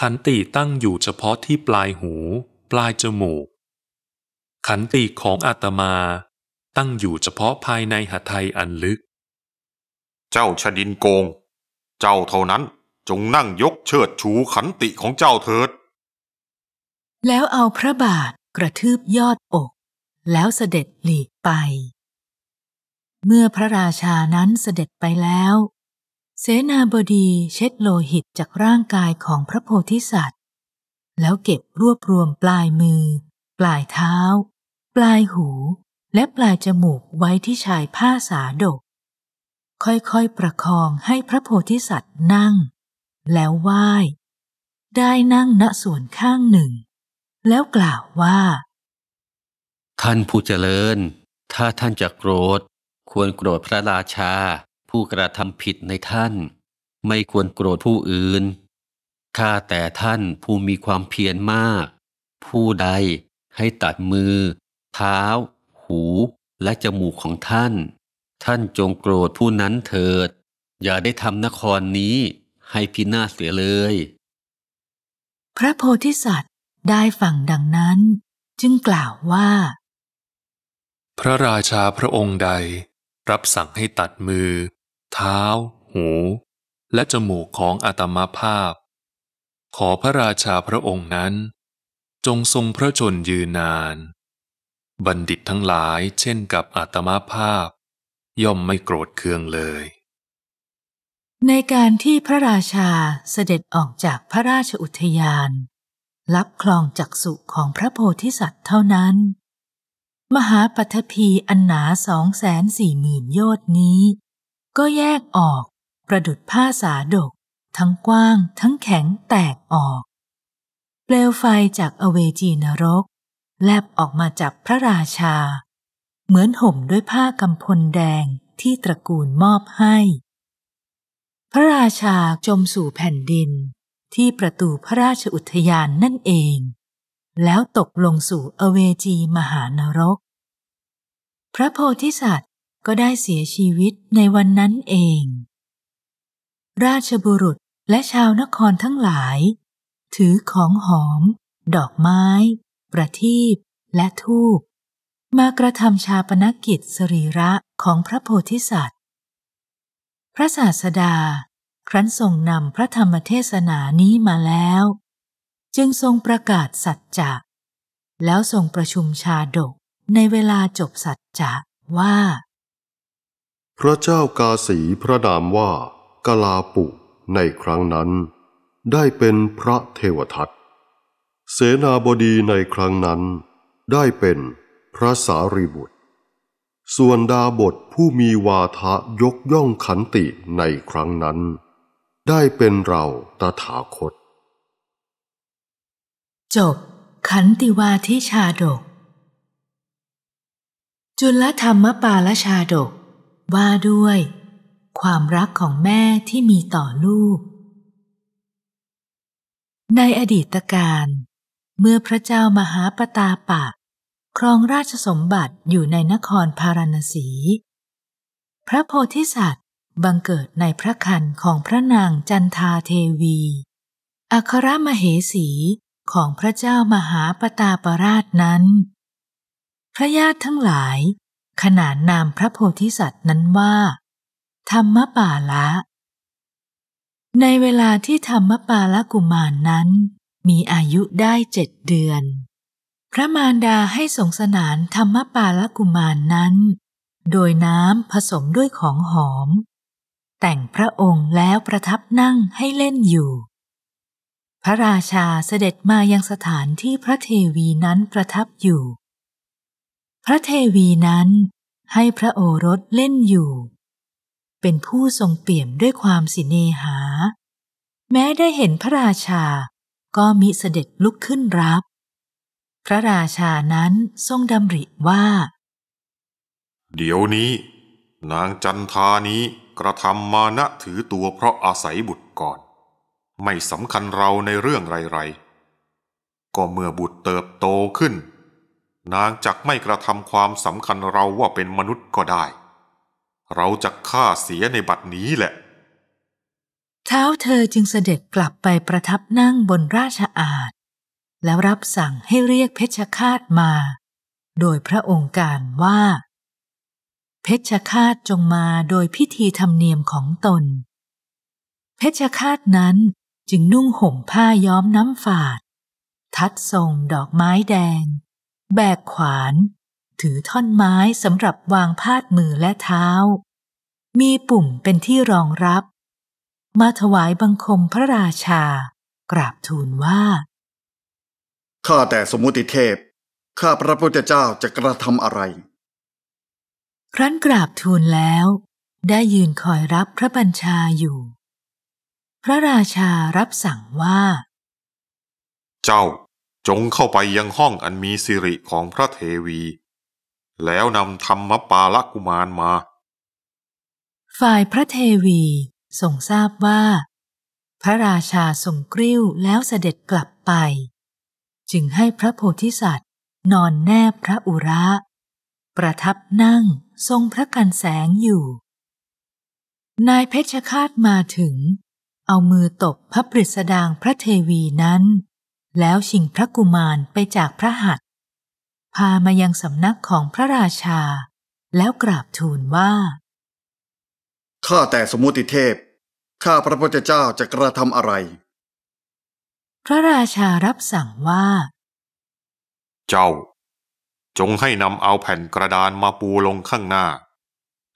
ขันติตั้งอยู่เฉพาะที่ปลายหูปลายจมูก ขันติของอาตมาตั้งอยู่เฉพาะภายในหทัยอันลึก เจ้าชดินโกง เจ้าเท่านั้นจงนั่งยกเชิดชูขันติของเจ้าเถิด แล้วเอาพระบาทกระทืบยอดอก แล้วเสด็จหลีกไปเมื่อพระราชานั้นเสด็จไปแล้ว เสนาบดีเช็ดโลหิตจากร่างกายของพระโพธิสัตว์ แล้วเก็บรวบรวมปลายมือ ปลายเท้า ปลายหู และปลายจมูกไว้ที่ชายผ้าสาดก ค่อยๆประคองให้พระโพธิสัตว์นั่ง แล้วไหว้ ได้นั่งณส่วนข้างหนึ่ง แล้วกล่าวว่าท่านผู้เจริญ ถ้าท่านจะโกรธควรโกรธพระราชาผู้กระทำผิดในท่าน ไม่ควรโกรธผู้อื่นข้าแต่ท่านผู้มีความเพียรมาก ผู้ใดให้ตัดมือ เท้า หูและจมูกของท่าน ท่านจงโกรธผู้นั้นเถิด อย่าได้ทำนครนี้ให้พินาศเสียเลย พระโพธิสัตว์ได้ฟังดังนั้นจึงกล่าวว่า พระราชาพระองค์ใดรับสั่งให้ตัดมือ เท้า หู และจมูกของอาตมาภาพ ขอพระราชาพระองค์นั้น จงทรงพระชนยืนนาน บัณฑิตทั้งหลายเช่นกับอาตมาภาพ ย่อมไม่โกรธเคืองเลย ในการที่พระราชาเสด็จออกจากพระราชอุทยานรับคลองจักสุของพระโพธิสัตว์เท่านั้นมหาปัทภีอันหนาสองแสนสี่หมื่นโยชนี้ ก็แยกออกประดุดผ้าสาดก ทั้งกว้างทั้งแข็งแตกออก เปลวไฟจากอเวจีนรก แลบออกมาจากพระราชา เหมือนห่มด้วยผ้ากำพลแดงที่ตระกูลมอบให้ พระราชาจมสู่แผ่นดิน ที่ประตูพระราชอุทยานนั่นเองแล้วตกลงสู่อเวจีมหานรก พระโพธิสัตว์ก็ได้เสียชีวิตในวันนั้นเอง ราชบุรุษและชาวนครทั้งหลาย ถือของหอม ดอกไม้ ประทีปและทูบมากระทำชาปนกิจสรีระของพระโพธิสัตว์ พระศาสดาครั้นทรงนำพระธรรมเทศนานี้มาแล้วจึงทรงประกาศสัจจะแล้วทรงประชุมชาดกในเวลาจบสัจจะว่า พระเจ้ากาสีพระนามว่ากลาปุในครั้งนั้นได้เป็นพระเทวทัตเสนาบดีในครั้งนั้นได้เป็นพระสารีบุตรส่วนดาบทผู้มีวาทะยกย่องขันติในครั้งนั้นได้เป็นเราตถาคตจบขันติวาทิชาดก จุลธรรมปาลชาดก ว่าด้วย ความรักของแม่ที่มีต่อลูก ในอดีตการ เมื่อพระเจ้ามหาปตาปะครองราชสมบัติอยู่ในนครพาราณสี พระโพธิสัตว์บังเกิดในพระคันของพระนางจันทาเทวี อัครมเหสีของพระเจ้ามหาปตาปราชนั้น พระญาติทั้งหลาย ขนานนามพระโพธิสัตว์นั้นว่าธรรมปาละ ในเวลาที่ธรรมปาละกุมารนนั้น มีอายุได้เจ็ดเดือน พระมารดาให้สงสนานธรรมปาละกุมารนนั้น โดยน้ำผสมด้วยของหอม แต่งพระองค์แล้วประทับนั่งให้เล่นอยู่พระราชาเสด็จมายังสถานที่พระเทวีนั้นประทับอยู่ พระเทวีนั้นให้พระโอรสเล่นอยู่ เป็นผู้ทรงเปี่ยมด้วยความสิเนหา แม้ได้เห็นพระราชาก็มิเสด็จลุกขึ้นรับ พระราชา นั้นทรงดำริว่า เดี๋ยวนี้ นางจันทานี้กระทำมานะถือตัวเพราะอาศัยบุตรก่อนไม่สำคัญเราในเรื่องไรๆ ก็เมื่อบุตรเติบโตขึ้น นางจักไม่กระทำความสำคัญเราว่าเป็นมนุษย์ก็ได้ เราจะฆ่าเสียในบัดนี้แหละ เท้าเธอจึงเสด็จกลับไปประทับนั่งบนราชอาณแล้วรับสั่งให้เรียกเพชฌฆาตมา โดยพระองค์การว่า เพชฌฆาตจงมาโดยพิธีธรรมเนียมของตน เพชฌฆาตนั้นจึงนุ่งห่มผ้าย้อมน้ำฝาด ทัดทรงดอกไม้แดง แบกขวาน ถือท่อนไม้สำหรับวางพาดมือและเท้า มีปุ่มเป็นที่รองรับ มาถวายบังคมพระราชา กราบทูลว่า ข้าแต่สมุติเทพ ข้าพระพุทธเจ้าจะกระทำอะไร ครั้นกราบทูลแล้ว ได้ยืนคอยรับพระบัญชาอยู่พระราชารับสั่งว่า เจ้าจงเข้าไปยังห้องอันมีสิริของพระเทวี แล้วนำธรรมปาลกุมารมา ฝ่ายพระเทวีทรงทราบว่า พระราชาทรงกริ้วแล้วเสด็จกลับไป จึงให้พระโพธิสัตว์นอนแนบพระอุระ ประทับนั่งทรงพระกันแสงอยู่ นายเพชฌฆาตมาถึงเอามือตบพระปริศดางพระเทวีนั้น แล้วชิงพระกุมารไปจากพระหัตพามายังสำนักของพระราชา แล้วกราบทูลว่าข้าแต่สมุติเทพ ข้าพระพุทธเจ้าจะกระทำอะไร พระราชารับสั่งว่า เจ้า จงให้นำเอาแผ่นกระดานมาปูลงข้างหน้า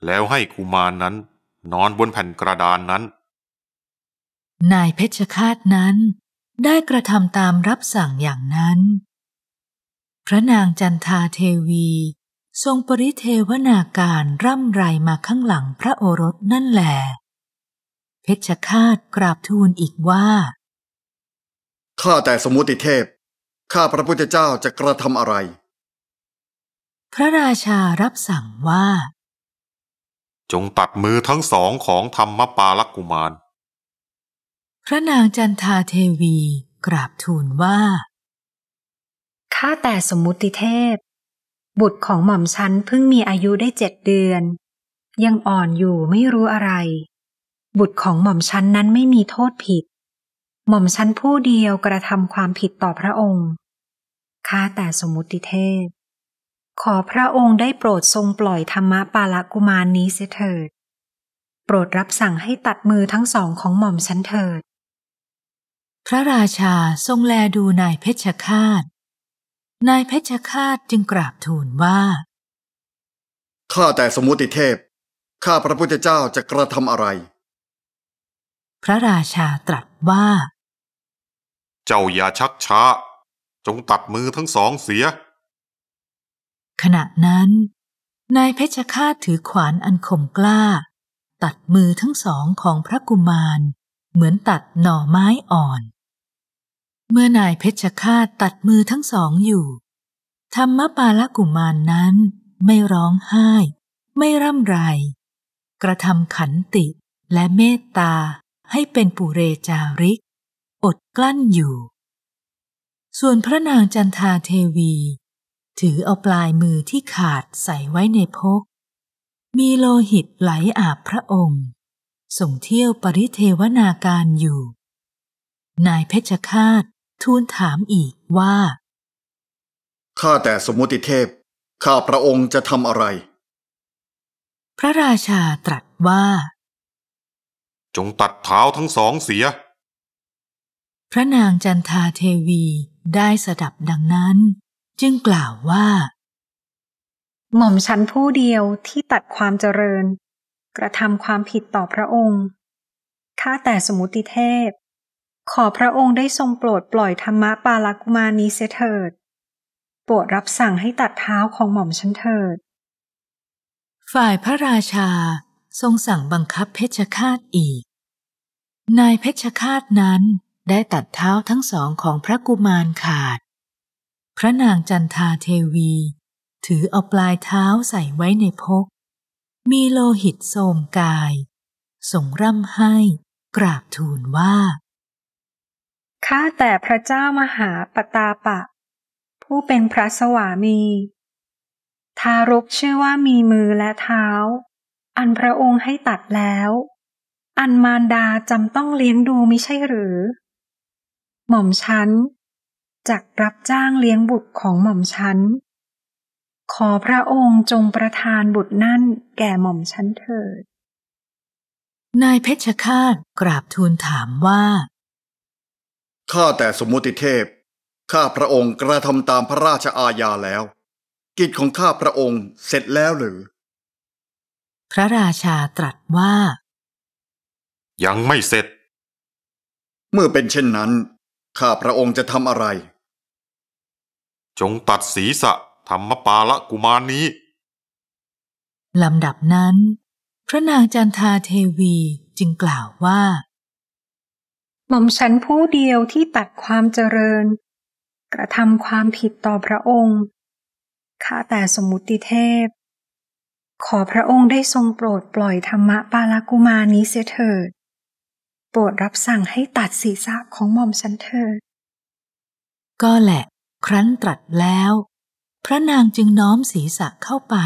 แล้วให้กุมารนนั้น นอนบนแผ่นกระดานนั้นนายเพชรคาตนั้น ได้กระทำตามรับสั่งอย่างนั้น พระนางจันทาเทวีทรงปริเทวนาการร่ำไรมาข้างหลังพระโอรสนั่นแหลเพชรคาตกราบทูลอีกว่า ข้าแต่สมุติเทพ ข้าพระพุทธเจ้าจะกระทำอะไร พระราชารับสั่งว่า จงตัดมือทั้งสองของธรรมปาลกุมารพระนางจันทาเทวี กราบทูลว่า ข้าแต่สมมุติเทพ บุตรของหม่อมฉันเพิ่งมีอายุได้เจ็ดเดือน ยังอ่อนอยู่ไม่รู้อะไร บุตรของหม่อมฉันนั้นไม่มีโทษผิด หม่อมฉันผู้เดียวกระทำความผิดต่อพระองค์ ข้าแต่สมมุติเทพ ขอพระองค์ได้โปรดทรงปล่อยธรรมะปาละกุมารนนี้เสียเถิด โปรดรับสั่งให้ตัดมือทั้งสองของหม่อมฉันเถิดพระราชาทรงแลดูนายเพชฌฆาต นายเพชฌฆาตจึงกราบทูลว่า ข้าแต่สมุติเทพ ข้าพระพุทธเจ้าจะกระทำอะไร พระราชาตรัสว่า เจ้าอย่าชักช้า จงตัดมือทั้งสองเสีย ขณะนั้นนายเพชฌฆาตถือขวานอันคมกล้า ตัดมือทั้งสองของพระกุมาร เหมือนตัดหน่อไม้อ่อนเมื่อนายเพชฌฆาตตัดมือทั้งสองอยู่ ธรรมปาลกุมารนนั้นไม่ร้องไห้ ไม่ร่ำไร กระทำขันติและเมตตาให้เป็นปุเรจาริก อดกลั้นอยู่ ส่วนพระนางจันทาเทวี ถือเอาปลายมือที่ขาดใส่ไว้ในพก มีโลหิตไหลอาบพระองค์ ส่งเที่ยวปริเทวนาการอยู่ นายเพชฌฆาตทูลถามอีกว่า ข้าแต่สมุติเทพ ข้าพระองค์จะทำอะไร พระราชาตรัสว่า จงตัดเท้าทั้งสองเสีย พระนางจันทาเทวีได้สดับดังนั้น จึงกล่าวว่า หม่อมฉันผู้เดียวที่ตัดความเจริญ กระทำความผิดต่อพระองค์ข้าแต่สมุติเทพขอพระองค์ได้ทรงโปรดปล่อยธรรมะปาลกุมานีเสเถิด โปรดรับสั่งให้ตัดเท้าของหม่อมฉันเถิด ฝ่ายพระราชาทรงสั่งบังคับเพชฌฆาตอีก นายเพชฌฆาตนั้นได้ตัดเท้าทั้งสองของพระกุมารขาด พระนางจันทาเทวี ถือเอาปลายเท้าใส่ไว้ในพก มีโลหิตโสมกายส่งร่ำให้กราบทูลว่าข้าแต่พระเจ้ามหาปตาปะ ผู้เป็นพระสวามี ทารกชื่อว่ามีมือและเท้า อันพระองค์ให้ตัดแล้ว อันมารดา จำต้องเลี้ยงดูมิใช่หรือ หม่อมฉันจักรับจ้างเลี้ยงบุตรของหม่อมฉันขอพระองค์จงประทานบุตรนั่นแก่หม่อมฉันเถิด นายเพชฌฆาตกราบทูลถามว่าข้า แต่สมมติเทพ ข้า พระองค์กระทำตามพระราชอาญาแล้ว กิจของข้า พระองค์เสร็จแล้วหรือ พระราชาตรัสว่า ยังไม่เสร็จ เมื่อเป็นเช่นนั้น ข้า พระองค์จะทำอะไร จงตัดศีรษะธรรมปาละกุมารนี้ลำดับนั้น พระนางจันทาเทวีจึงกล่าวว่าหม่อมฉันผู้เดียวที่ตัดความเจริญ กระทำความผิดต่อพระองค์ ข้าแต่สมุติเทพ ขอพระองค์ได้ทรงโปรดปล่อยธรรมะปาลกุมานี้เสียเถิด โปรดรับสั่งให้ตัดศีรษะของหม่อมฉันเถิด ก็แหละ ครั้นตรัสแล้ว พระนางจึงน้อมศีรษะเข้าไป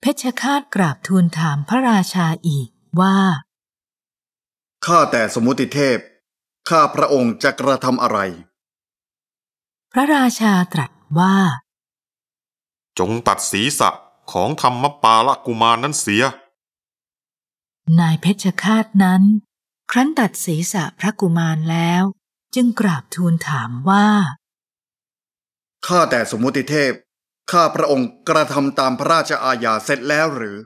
เพชฌฆาตกราบทูลถามพระราชาอีกว่าข้าแต่สมุติเทพ ข้าพระองค์จะกระทำอะไร พระราชาตรัสว่า จงตัดศีรษะของธรรมปาละกุมารนั้นเสีย นายเพชฌฆาตนั้น ครั้นตัดศีรษะพระกุมารแล้ว จึงกราบทูลถามว่า ข้าแต่สมุติเทพ ข้าพระองค์กระทำตามพระราชอาญาเสร็จแล้วหรือ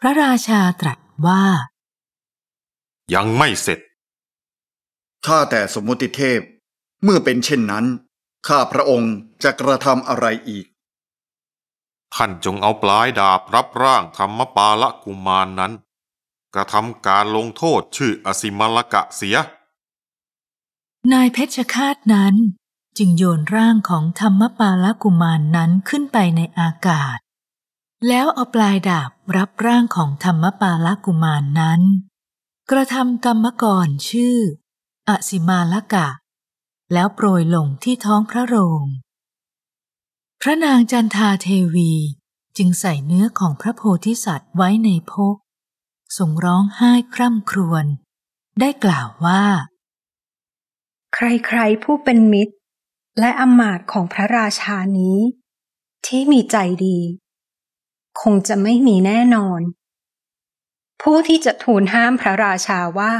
พระราชาตรัสว่ายังไม่เสร็จ ข้าแต่สมมุติเทพ เมื่อเป็นเช่นนั้น ข้าพระองค์จะกระทำอะไรอีก ท่านจงเอาปลายดาบรับร่างธรรมปาละกุมารนนั้น กระทำการลงโทษชื่ออสิมลกะเสีย นายเพชรคาตนั้นจึงโยนร่างของธรรมปาละกุมารนนั้นขึ้นไปในอากาศ แล้วเอาปลายดาบรับร่างของธรรมปาละกุมารนนั้นกระทำกรรมกรชื่อ อสิมาลกะ แล้วโปรยลงที่ท้องพระโรงพระนางจันทาเทวีจึงใส่เนื้อของพระโพธิสัตว์ไว้ในพกส่งร้องไห้คร่ำครวญ ได้กล่าวว่า ใครๆผู้เป็นมิตร และอมาตของพระราชานี้ ที่มีใจดี คงจะไม่มีแน่นอนผู้ที่จะทูลห้ามพระราชาว่า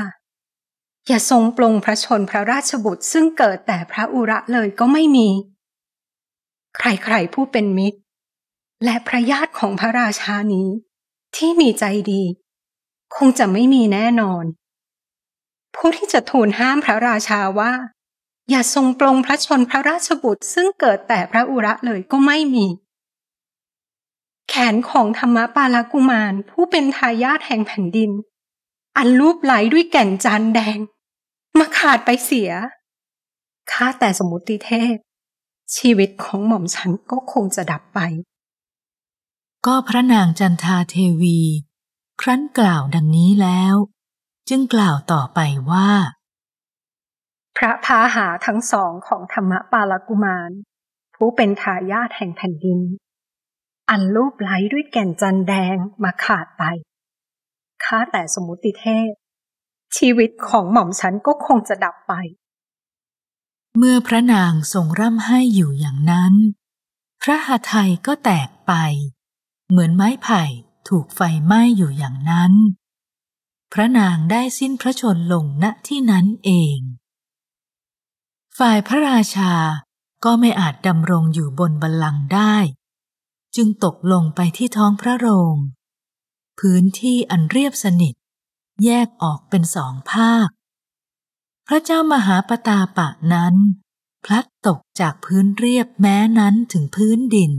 อย่าทรงปรงพระชนพระราชบุตรซึ่งเกิดแต่พระอุระเลยก็ไม่มี ใครๆผู้เป็นมิตร และพระญาติของพระราชานี้ที่มีใจดี คงจะไม่มีแน่นอน ผู้ที่จะทูลห้ามพระราชาว่า อย่าทรงปรงพระชนพระราชบุตรซึ่งเกิดแต่พระอุระเลยก็ไม่มีแนของธรรมปาลกุมาร ผู้เป็นทายาทแห่งแผ่นดิน อันรูปไหลด้วยแก่นจันแดง มาขาดไปเสีย ข้าแต่สมุติเทพชีวิตของหม่อมฉันก็คงจะดับไป ก็พระนางจันทาเทวี ครั้นกล่าวดังนี้แล้ว จึงกล่าวต่อไปว่า พระพาหาทั้งสองของธรรมปาลกุมาร ผู้เป็นทายาทแห่งแผ่นดินอันลูบไหลด้วยแก่นจันแดงมาขาดไปข้าแต่สมุติเทพชีวิตของหม่อมฉันก็คงจะดับไป เมื่อพระนางทรงร่ำไห้อยู่อย่างนั้น พระหทัยก็แตกไป เหมือนไม้ไผ่ถูกไฟไหม้อยู่อย่างนั้น พระนางได้สิ้นพระชนลงณที่นั้นเอง ฝ่ายพระราชาก็ไม่อาจดำรงอยู่บนบัลลังก์ได้จึงตกลงไปที่ท้องพระโรง พื้นที่อันเรียบสนิท แยกออกเป็นสองภาค พระเจ้ามหาปตาปะนั้น พลัดตกจากพื้นเรียบแม้นั้นถึงพื้นดิน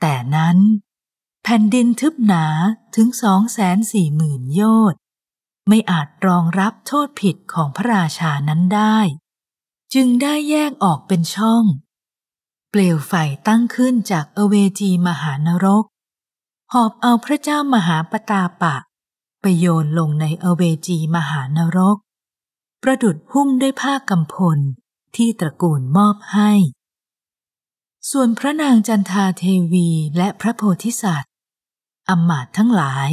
แต่นั้นแผ่นดินทึบหนาถึงสองแสนสี่หมื่นโยชนไม่อาจรองรับโทษผิดของพระราชานั้นได้ จึงได้แยกออกเป็นช่องเปลวไฟตั้งขึ้นจากเอเวจีมหานรก หอบเอาพระเจ้ามหาปตาปะไปโยนลงในเอเวจีมหานรก ประดุดหุ้มด้วยผ้ากำพลที่ตระกูลมอบให้ ส่วนพระนางจันทาเทวีและพระโพธิสัตว์อมมาตทั้งหลาย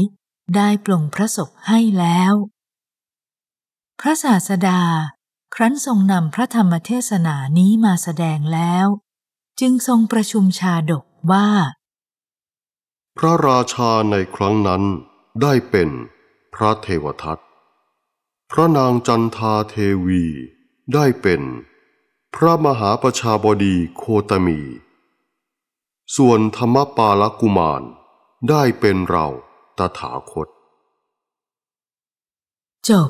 ได้ปลงพระศพให้แล้ว พระศาสดาครั้นทรงนำพระธรรมเทศนานี้มาแสดงแล้วจึงทรงประชุมชาดกว่า พระราชาในครั้งนั้นได้เป็นพระเทวทัตพระนางจันทาเทวีได้เป็นพระมหาประชาบดีโคตมี ส่วนธรรมปาลกุมารได้เป็นเราตถาคตจบ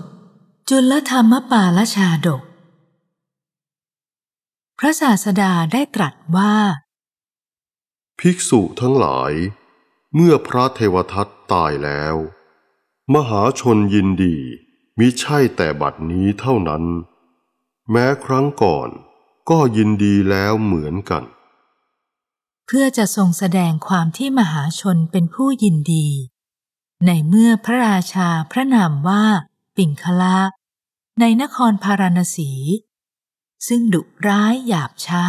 จุลธรรมปาลชาดกพระศาสดาได้ตรัสว่า ภิกษุทั้งหลาย เมื่อพระเทวทัตตายแล้ว มหาชนยินดีมิใช่แต่บัดนี้เท่านั้น แม้ครั้งก่อนก็ยินดีแล้วเหมือนกัน เพื่อจะทรงแสดงความที่มหาชนเป็นผู้ยินดี ในเมื่อพระราชาพระนามว่าปิ่งคละในนครพาราณสีซึ่งดุร้ายหยาบช้า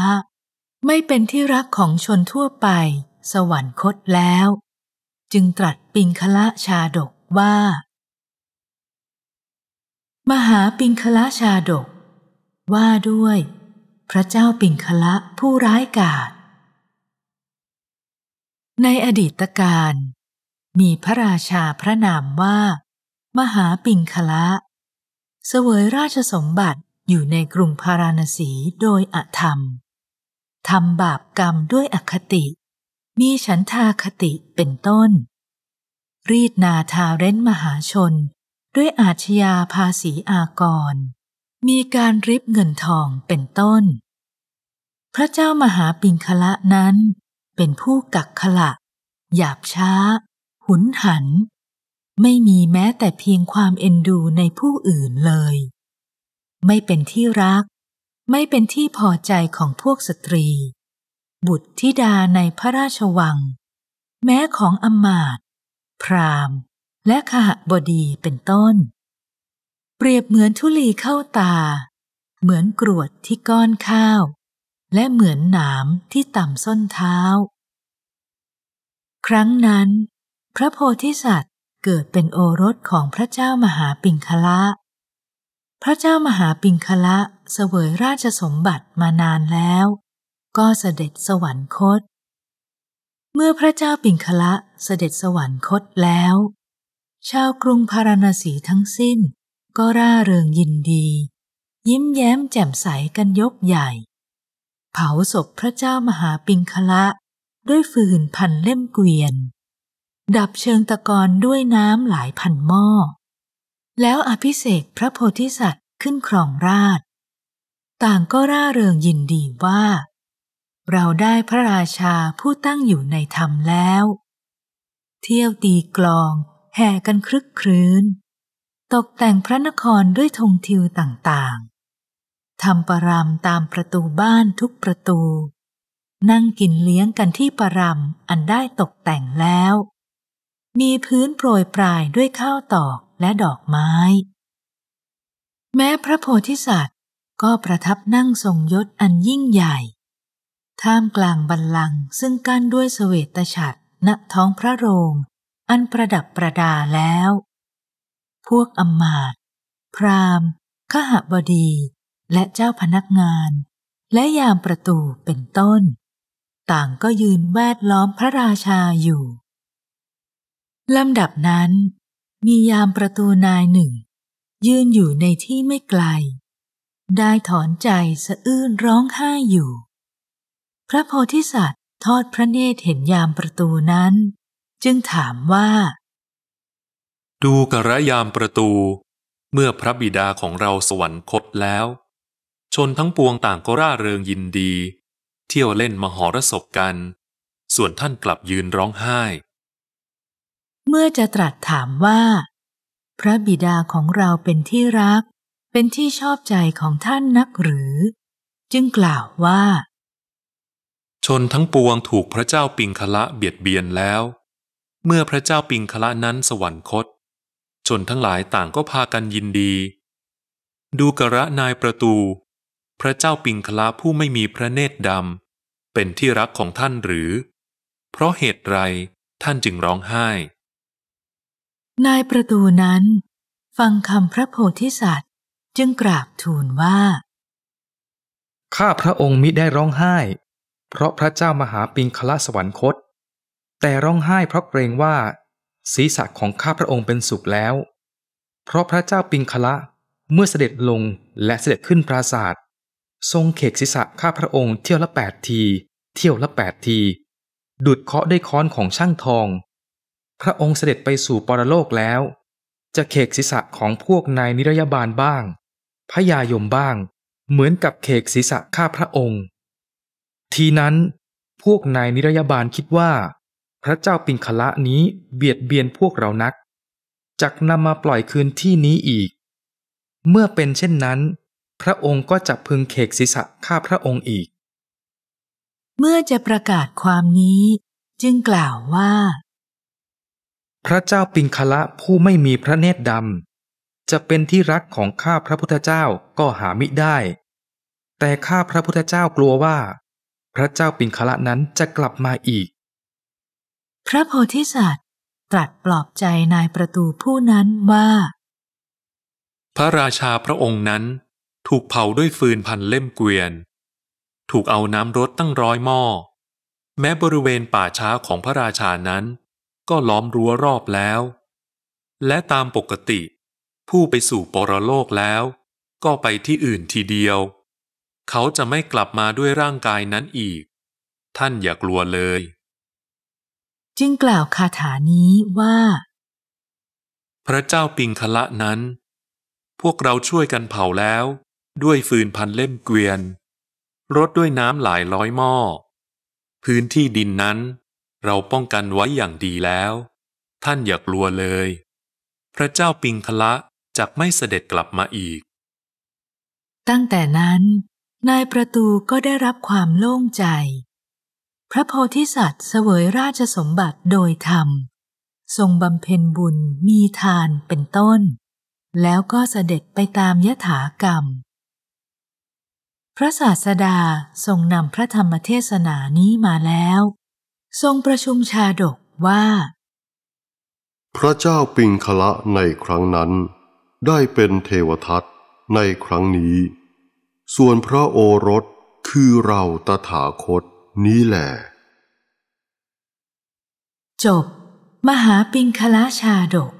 ไม่เป็นที่รักของชนทั่วไปสวรรคตแล้ว จึงตรัสปิงคละชาดกว่า มหาปิงคละชาดก ว่าด้วย พระเจ้าปิงคละผู้ร้ายกาศในอดีตการ มีพระราชาพระนามว่า มหาปิงคละ เสวยราชสมบัติอยู่ในกรุงพาราณสีโดยอธรรมทำบาปกรรมด้วยอคติ มีฉันทาคติเป็นต้น รีดนาทาเร้นมหาชน ด้วยอาชญาภาษีอากรมีการริบเงินทองเป็นต้น พระเจ้ามหาปิงคละนั้น เป็นผู้กักขละ หยาบช้า หุนหัน ไม่มีแม้แต่เพียงความเอ็นดูในผู้อื่นเลยไม่เป็นที่รักไม่เป็นที่พอใจของพวกสตรี บุตรธิดาในพระราชวังแม้ของอมาต พรามและขหบดีเป็นต้น เปรียบเหมือนทุลีเข้าตาเหมือนกรวดที่ก้อนข้าว และเหมือนหนามที่ต่ำส้นเท้า ครั้งนั้นพระโพธิสัตว์เกิดเป็นโอรสของพระเจ้ามหาปิงคละพระเจ้ามหาปิงคละเสวยราชสมบัติมานานแล้ว ก็เสด็จสวรรคต เมื่อพระเจ้าปิงคละเสด็จสวรรคตแล้ว ชาวกรุงพาราณสีทั้งสิ้น ก็ร่าเริงยินดี ยิ้มแย้มแจ่มใสกันยกใหญ่ เผาศพพระเจ้ามหาปิงคละ ด้วยฟืนพันเล่มเกวียน ดับเชิงตะกอนด้วยน้ำหลายพันหม้อแล้วอภิเศกพระโพธิสัตว์ขึ้นครองราช ต่างก็ร่าเริงยินดีว่า เราได้พระราชาผู้ตั้งอยู่ในธรรมแล้ว เที่ยวตีกลอง แห่กันครึกครื้น ตกแต่งพระนครด้วยธงทิวต่าง ๆ ทำปรามตามประตูบ้านทุกประตู นั่งกินเลี้ยงกันที่ปรามอันได้ตกแต่งแล้ว มีพื้นโปรยปลายด้วยข้าวตอกและดอกไม้ แม้พระโพธิสัตว์ก็ประทับนั่งทรงยศอันยิ่งใหญ่ท่ามกลางบันลังก์ซึ่งกั้นด้วยสเสวตฉัตรณท้องพระโรง อันประดับประดาแล้ว พวกอมมาตพรามขหบดีและเจ้าพนักงาน และยามประตูเป็นต้น ต่างก็ยืนแวดล้อมพระราชาอยู่ ลำดับนั้นมียามประตูนายหนึ่ง ยืนอยู่ในที่ไม่ไกล ได้ถอนใจสะอื้นร้องไห้อยู่ พระโพธิสัตว์ทอดพระเนตรเห็นยามประตูนั้น จึงถามว่า ดูกระยามประตู เมื่อพระบิดาของเราสวรรคตแล้ว ชนทั้งปวงต่างก็ร่าเริงยินดี เที่ยวเล่นมหรสพกันส่วนท่านกลับยืนร้องไห้เมื่อจะตรัสถามว่า พระบิดาของเราเป็นที่รัก เป็นที่ชอบใจของท่านนักหรือ จึงกล่าวว่า ชนทั้งปวงถูกพระเจ้าปิงคละเบียดเบียนแล้ว เมื่อพระเจ้าปิงคละนั้นสวรรคต ชนทั้งหลายต่างก็พากันยินดี ดูกระนายประตู พระเจ้าปิงคละผู้ไม่มีพระเนตรดำ เป็นที่รักของท่านหรือ เพราะเหตุไรท่านจึงร้องไห้นายประตูนั้น ฟังคำพระโพธิสัตว์จึงกราบทูลว่า ข้าพระองค์มิได้ร้องไห้ เพราะพระเจ้ามหาปิงคละสวรรคต แต่ร้องไห้เพราะเกรงว่า ศีรษะของข้าพระองค์เป็นสุขแล้ว เพราะพระเจ้าปิงคละเมื่อเสด็จลงและเสด็จขึ้นปราศาสตร์ทรงเขกศีรษะข้าพระองค์เที่ยวละแปดที เที่ยวละแปดทีดุดเคาะด้วยค้อนของช่างทองพระองค์เสด็จไปสู่ปรโลกแล้ว จะเขกศีรษะของพวกนายนิรยาบาลบ้างพระยายมบ้างเหมือนกับเขกศีรษะข้าพระองค์ ทีนั้นพวกนายนิรยาบาลคิดว่า พระเจ้าปิงคละนี้เบียดเบียนพวกเรานักจักนำมาปล่อยคืนที่นี้อีก เมื่อเป็นเช่นนั้น พระองค์ก็จะพึงเขกศีรษะข้าพระองค์อีก เมื่อจะประกาศความนี้จึงกล่าวว่าพระเจ้าปิงคละผู้ไม่มีพระเนตรดำจะเป็นที่รักของข้าพระพุทธเจ้าก็หามิได้ แต่ข้าพระพุทธเจ้ากลัวว่า พระเจ้าปิงคละนั้นจะกลับมาอีก พระโพธิสัตว์ตรัสปลอบใจนายประตูผู้นั้นว่า พระราชาพระองค์นั้นถูกเผาด้วยฟืนพันเล่มเกวียน ถูกเอาน้ำรดตั้งร้อยหม้อแม้บริเวณป่าช้าของพระราชานั้นก็ล้อมรั้วรอบแล้ว และตามปกติผู้ไปสู่ปรโลกแล้วก็ไปที่อื่นทีเดียว เขาจะไม่กลับมาด้วยร่างกายนั้นอีก ท่านอย่ากลัวเลย จึงกล่าวคาถานี้ว่า พระเจ้าปิงคละนั้น พวกเราช่วยกันเผาแล้ว ด้วยฟืนพันเล่มเกวียน รดด้วยน้ำหลายร้อยหม้อ พื้นที่ดินนั้นเราป้องกันไว้อย่างดีแล้ว ท่านอย่ากลัวเลย พระเจ้าปิงคละจะไม่เสด็จกลับมาอีก ตั้งแต่นั้น นายประตูก็ได้รับความโล่งใจ พระโพธิสัตว์เสวยราชสมบัติโดยธรรม ทรงบำเพ็ญบุญมีทานเป็นต้น แล้วก็เสด็จไปตามยถากรรม พระศาสดาทรงนำพระธรรมเทศนานี้มาแล้วทรงประชุมชาดกว่า พระเจ้าปิงคละในครั้งนั้น ได้เป็นเทวทัตในครั้งนี้ ส่วนพระโอรสคือเราตถาคตนี้แหละ จบ มหาปิงคละชาดก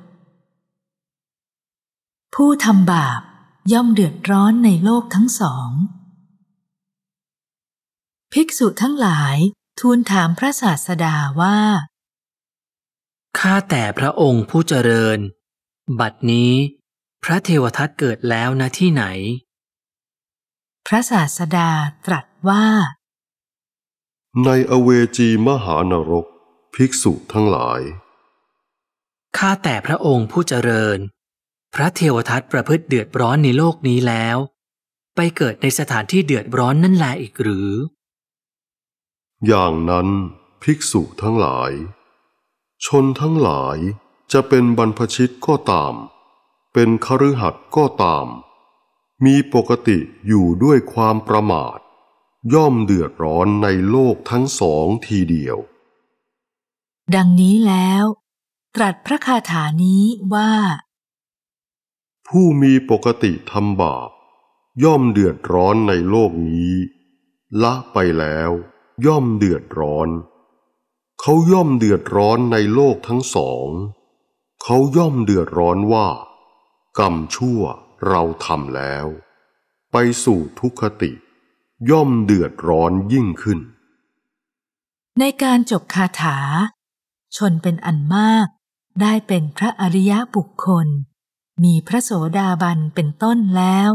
ผู้ทำบาปย่อมเดือดร้อนในโลกทั้งสอง ภิกษุทั้งหลายทูลถามพระศาสดาว่า ข้าแต่พระองค์ผู้เจริญ บัดนี้พระเทวทัตเกิดแล้วนะที่ไหน พระศาสดาตรัสว่า ในอเวจีมหานรก ภิกษุทั้งหลาย ข้าแต่พระองค์ผู้เจริญ พระเทวทัตประพฤติเดือดร้อนในโลกนี้แล้ว ไปเกิดในสถานที่เดือดร้อนนั่นแหละอีกหรืออย่างนั้นภิกษุทั้งหลาย ชนทั้งหลายจะเป็นบรรพชิตก็ตาม เป็นคฤหัสถ์ก็ตาม มีปกติอยู่ด้วยความประมาท ย่อมเดือดร้อนในโลกทั้งสองทีเดียว ดังนี้แล้ว ตรัสพระคาถานี้ว่า ผู้มีปกติทำบาป ย่อมเดือดร้อนในโลกนี้ ละไปแล้วย่อมเดือดร้อน เขาย่อมเดือดร้อนในโลกทั้งสอง เขาย่อมเดือดร้อนว่า กรรมชั่วเราทำแล้ว ไปสู่ทุกขติย่อมเดือดร้อนยิ่งขึ้น ในการจบคาถา ชนเป็นอันมากได้เป็นพระอริยบุคคล มีพระโสดาบันเป็นต้นแล้ว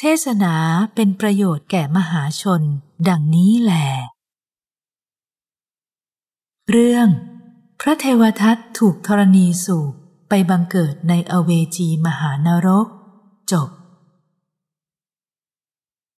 เทศนาเป็นประโยชน์แก่มหาชนดังนี้แหล เรื่อง พระเทวทัตถูกธรณีสูบไปบังเกิดในอเวจีมหานรก จบ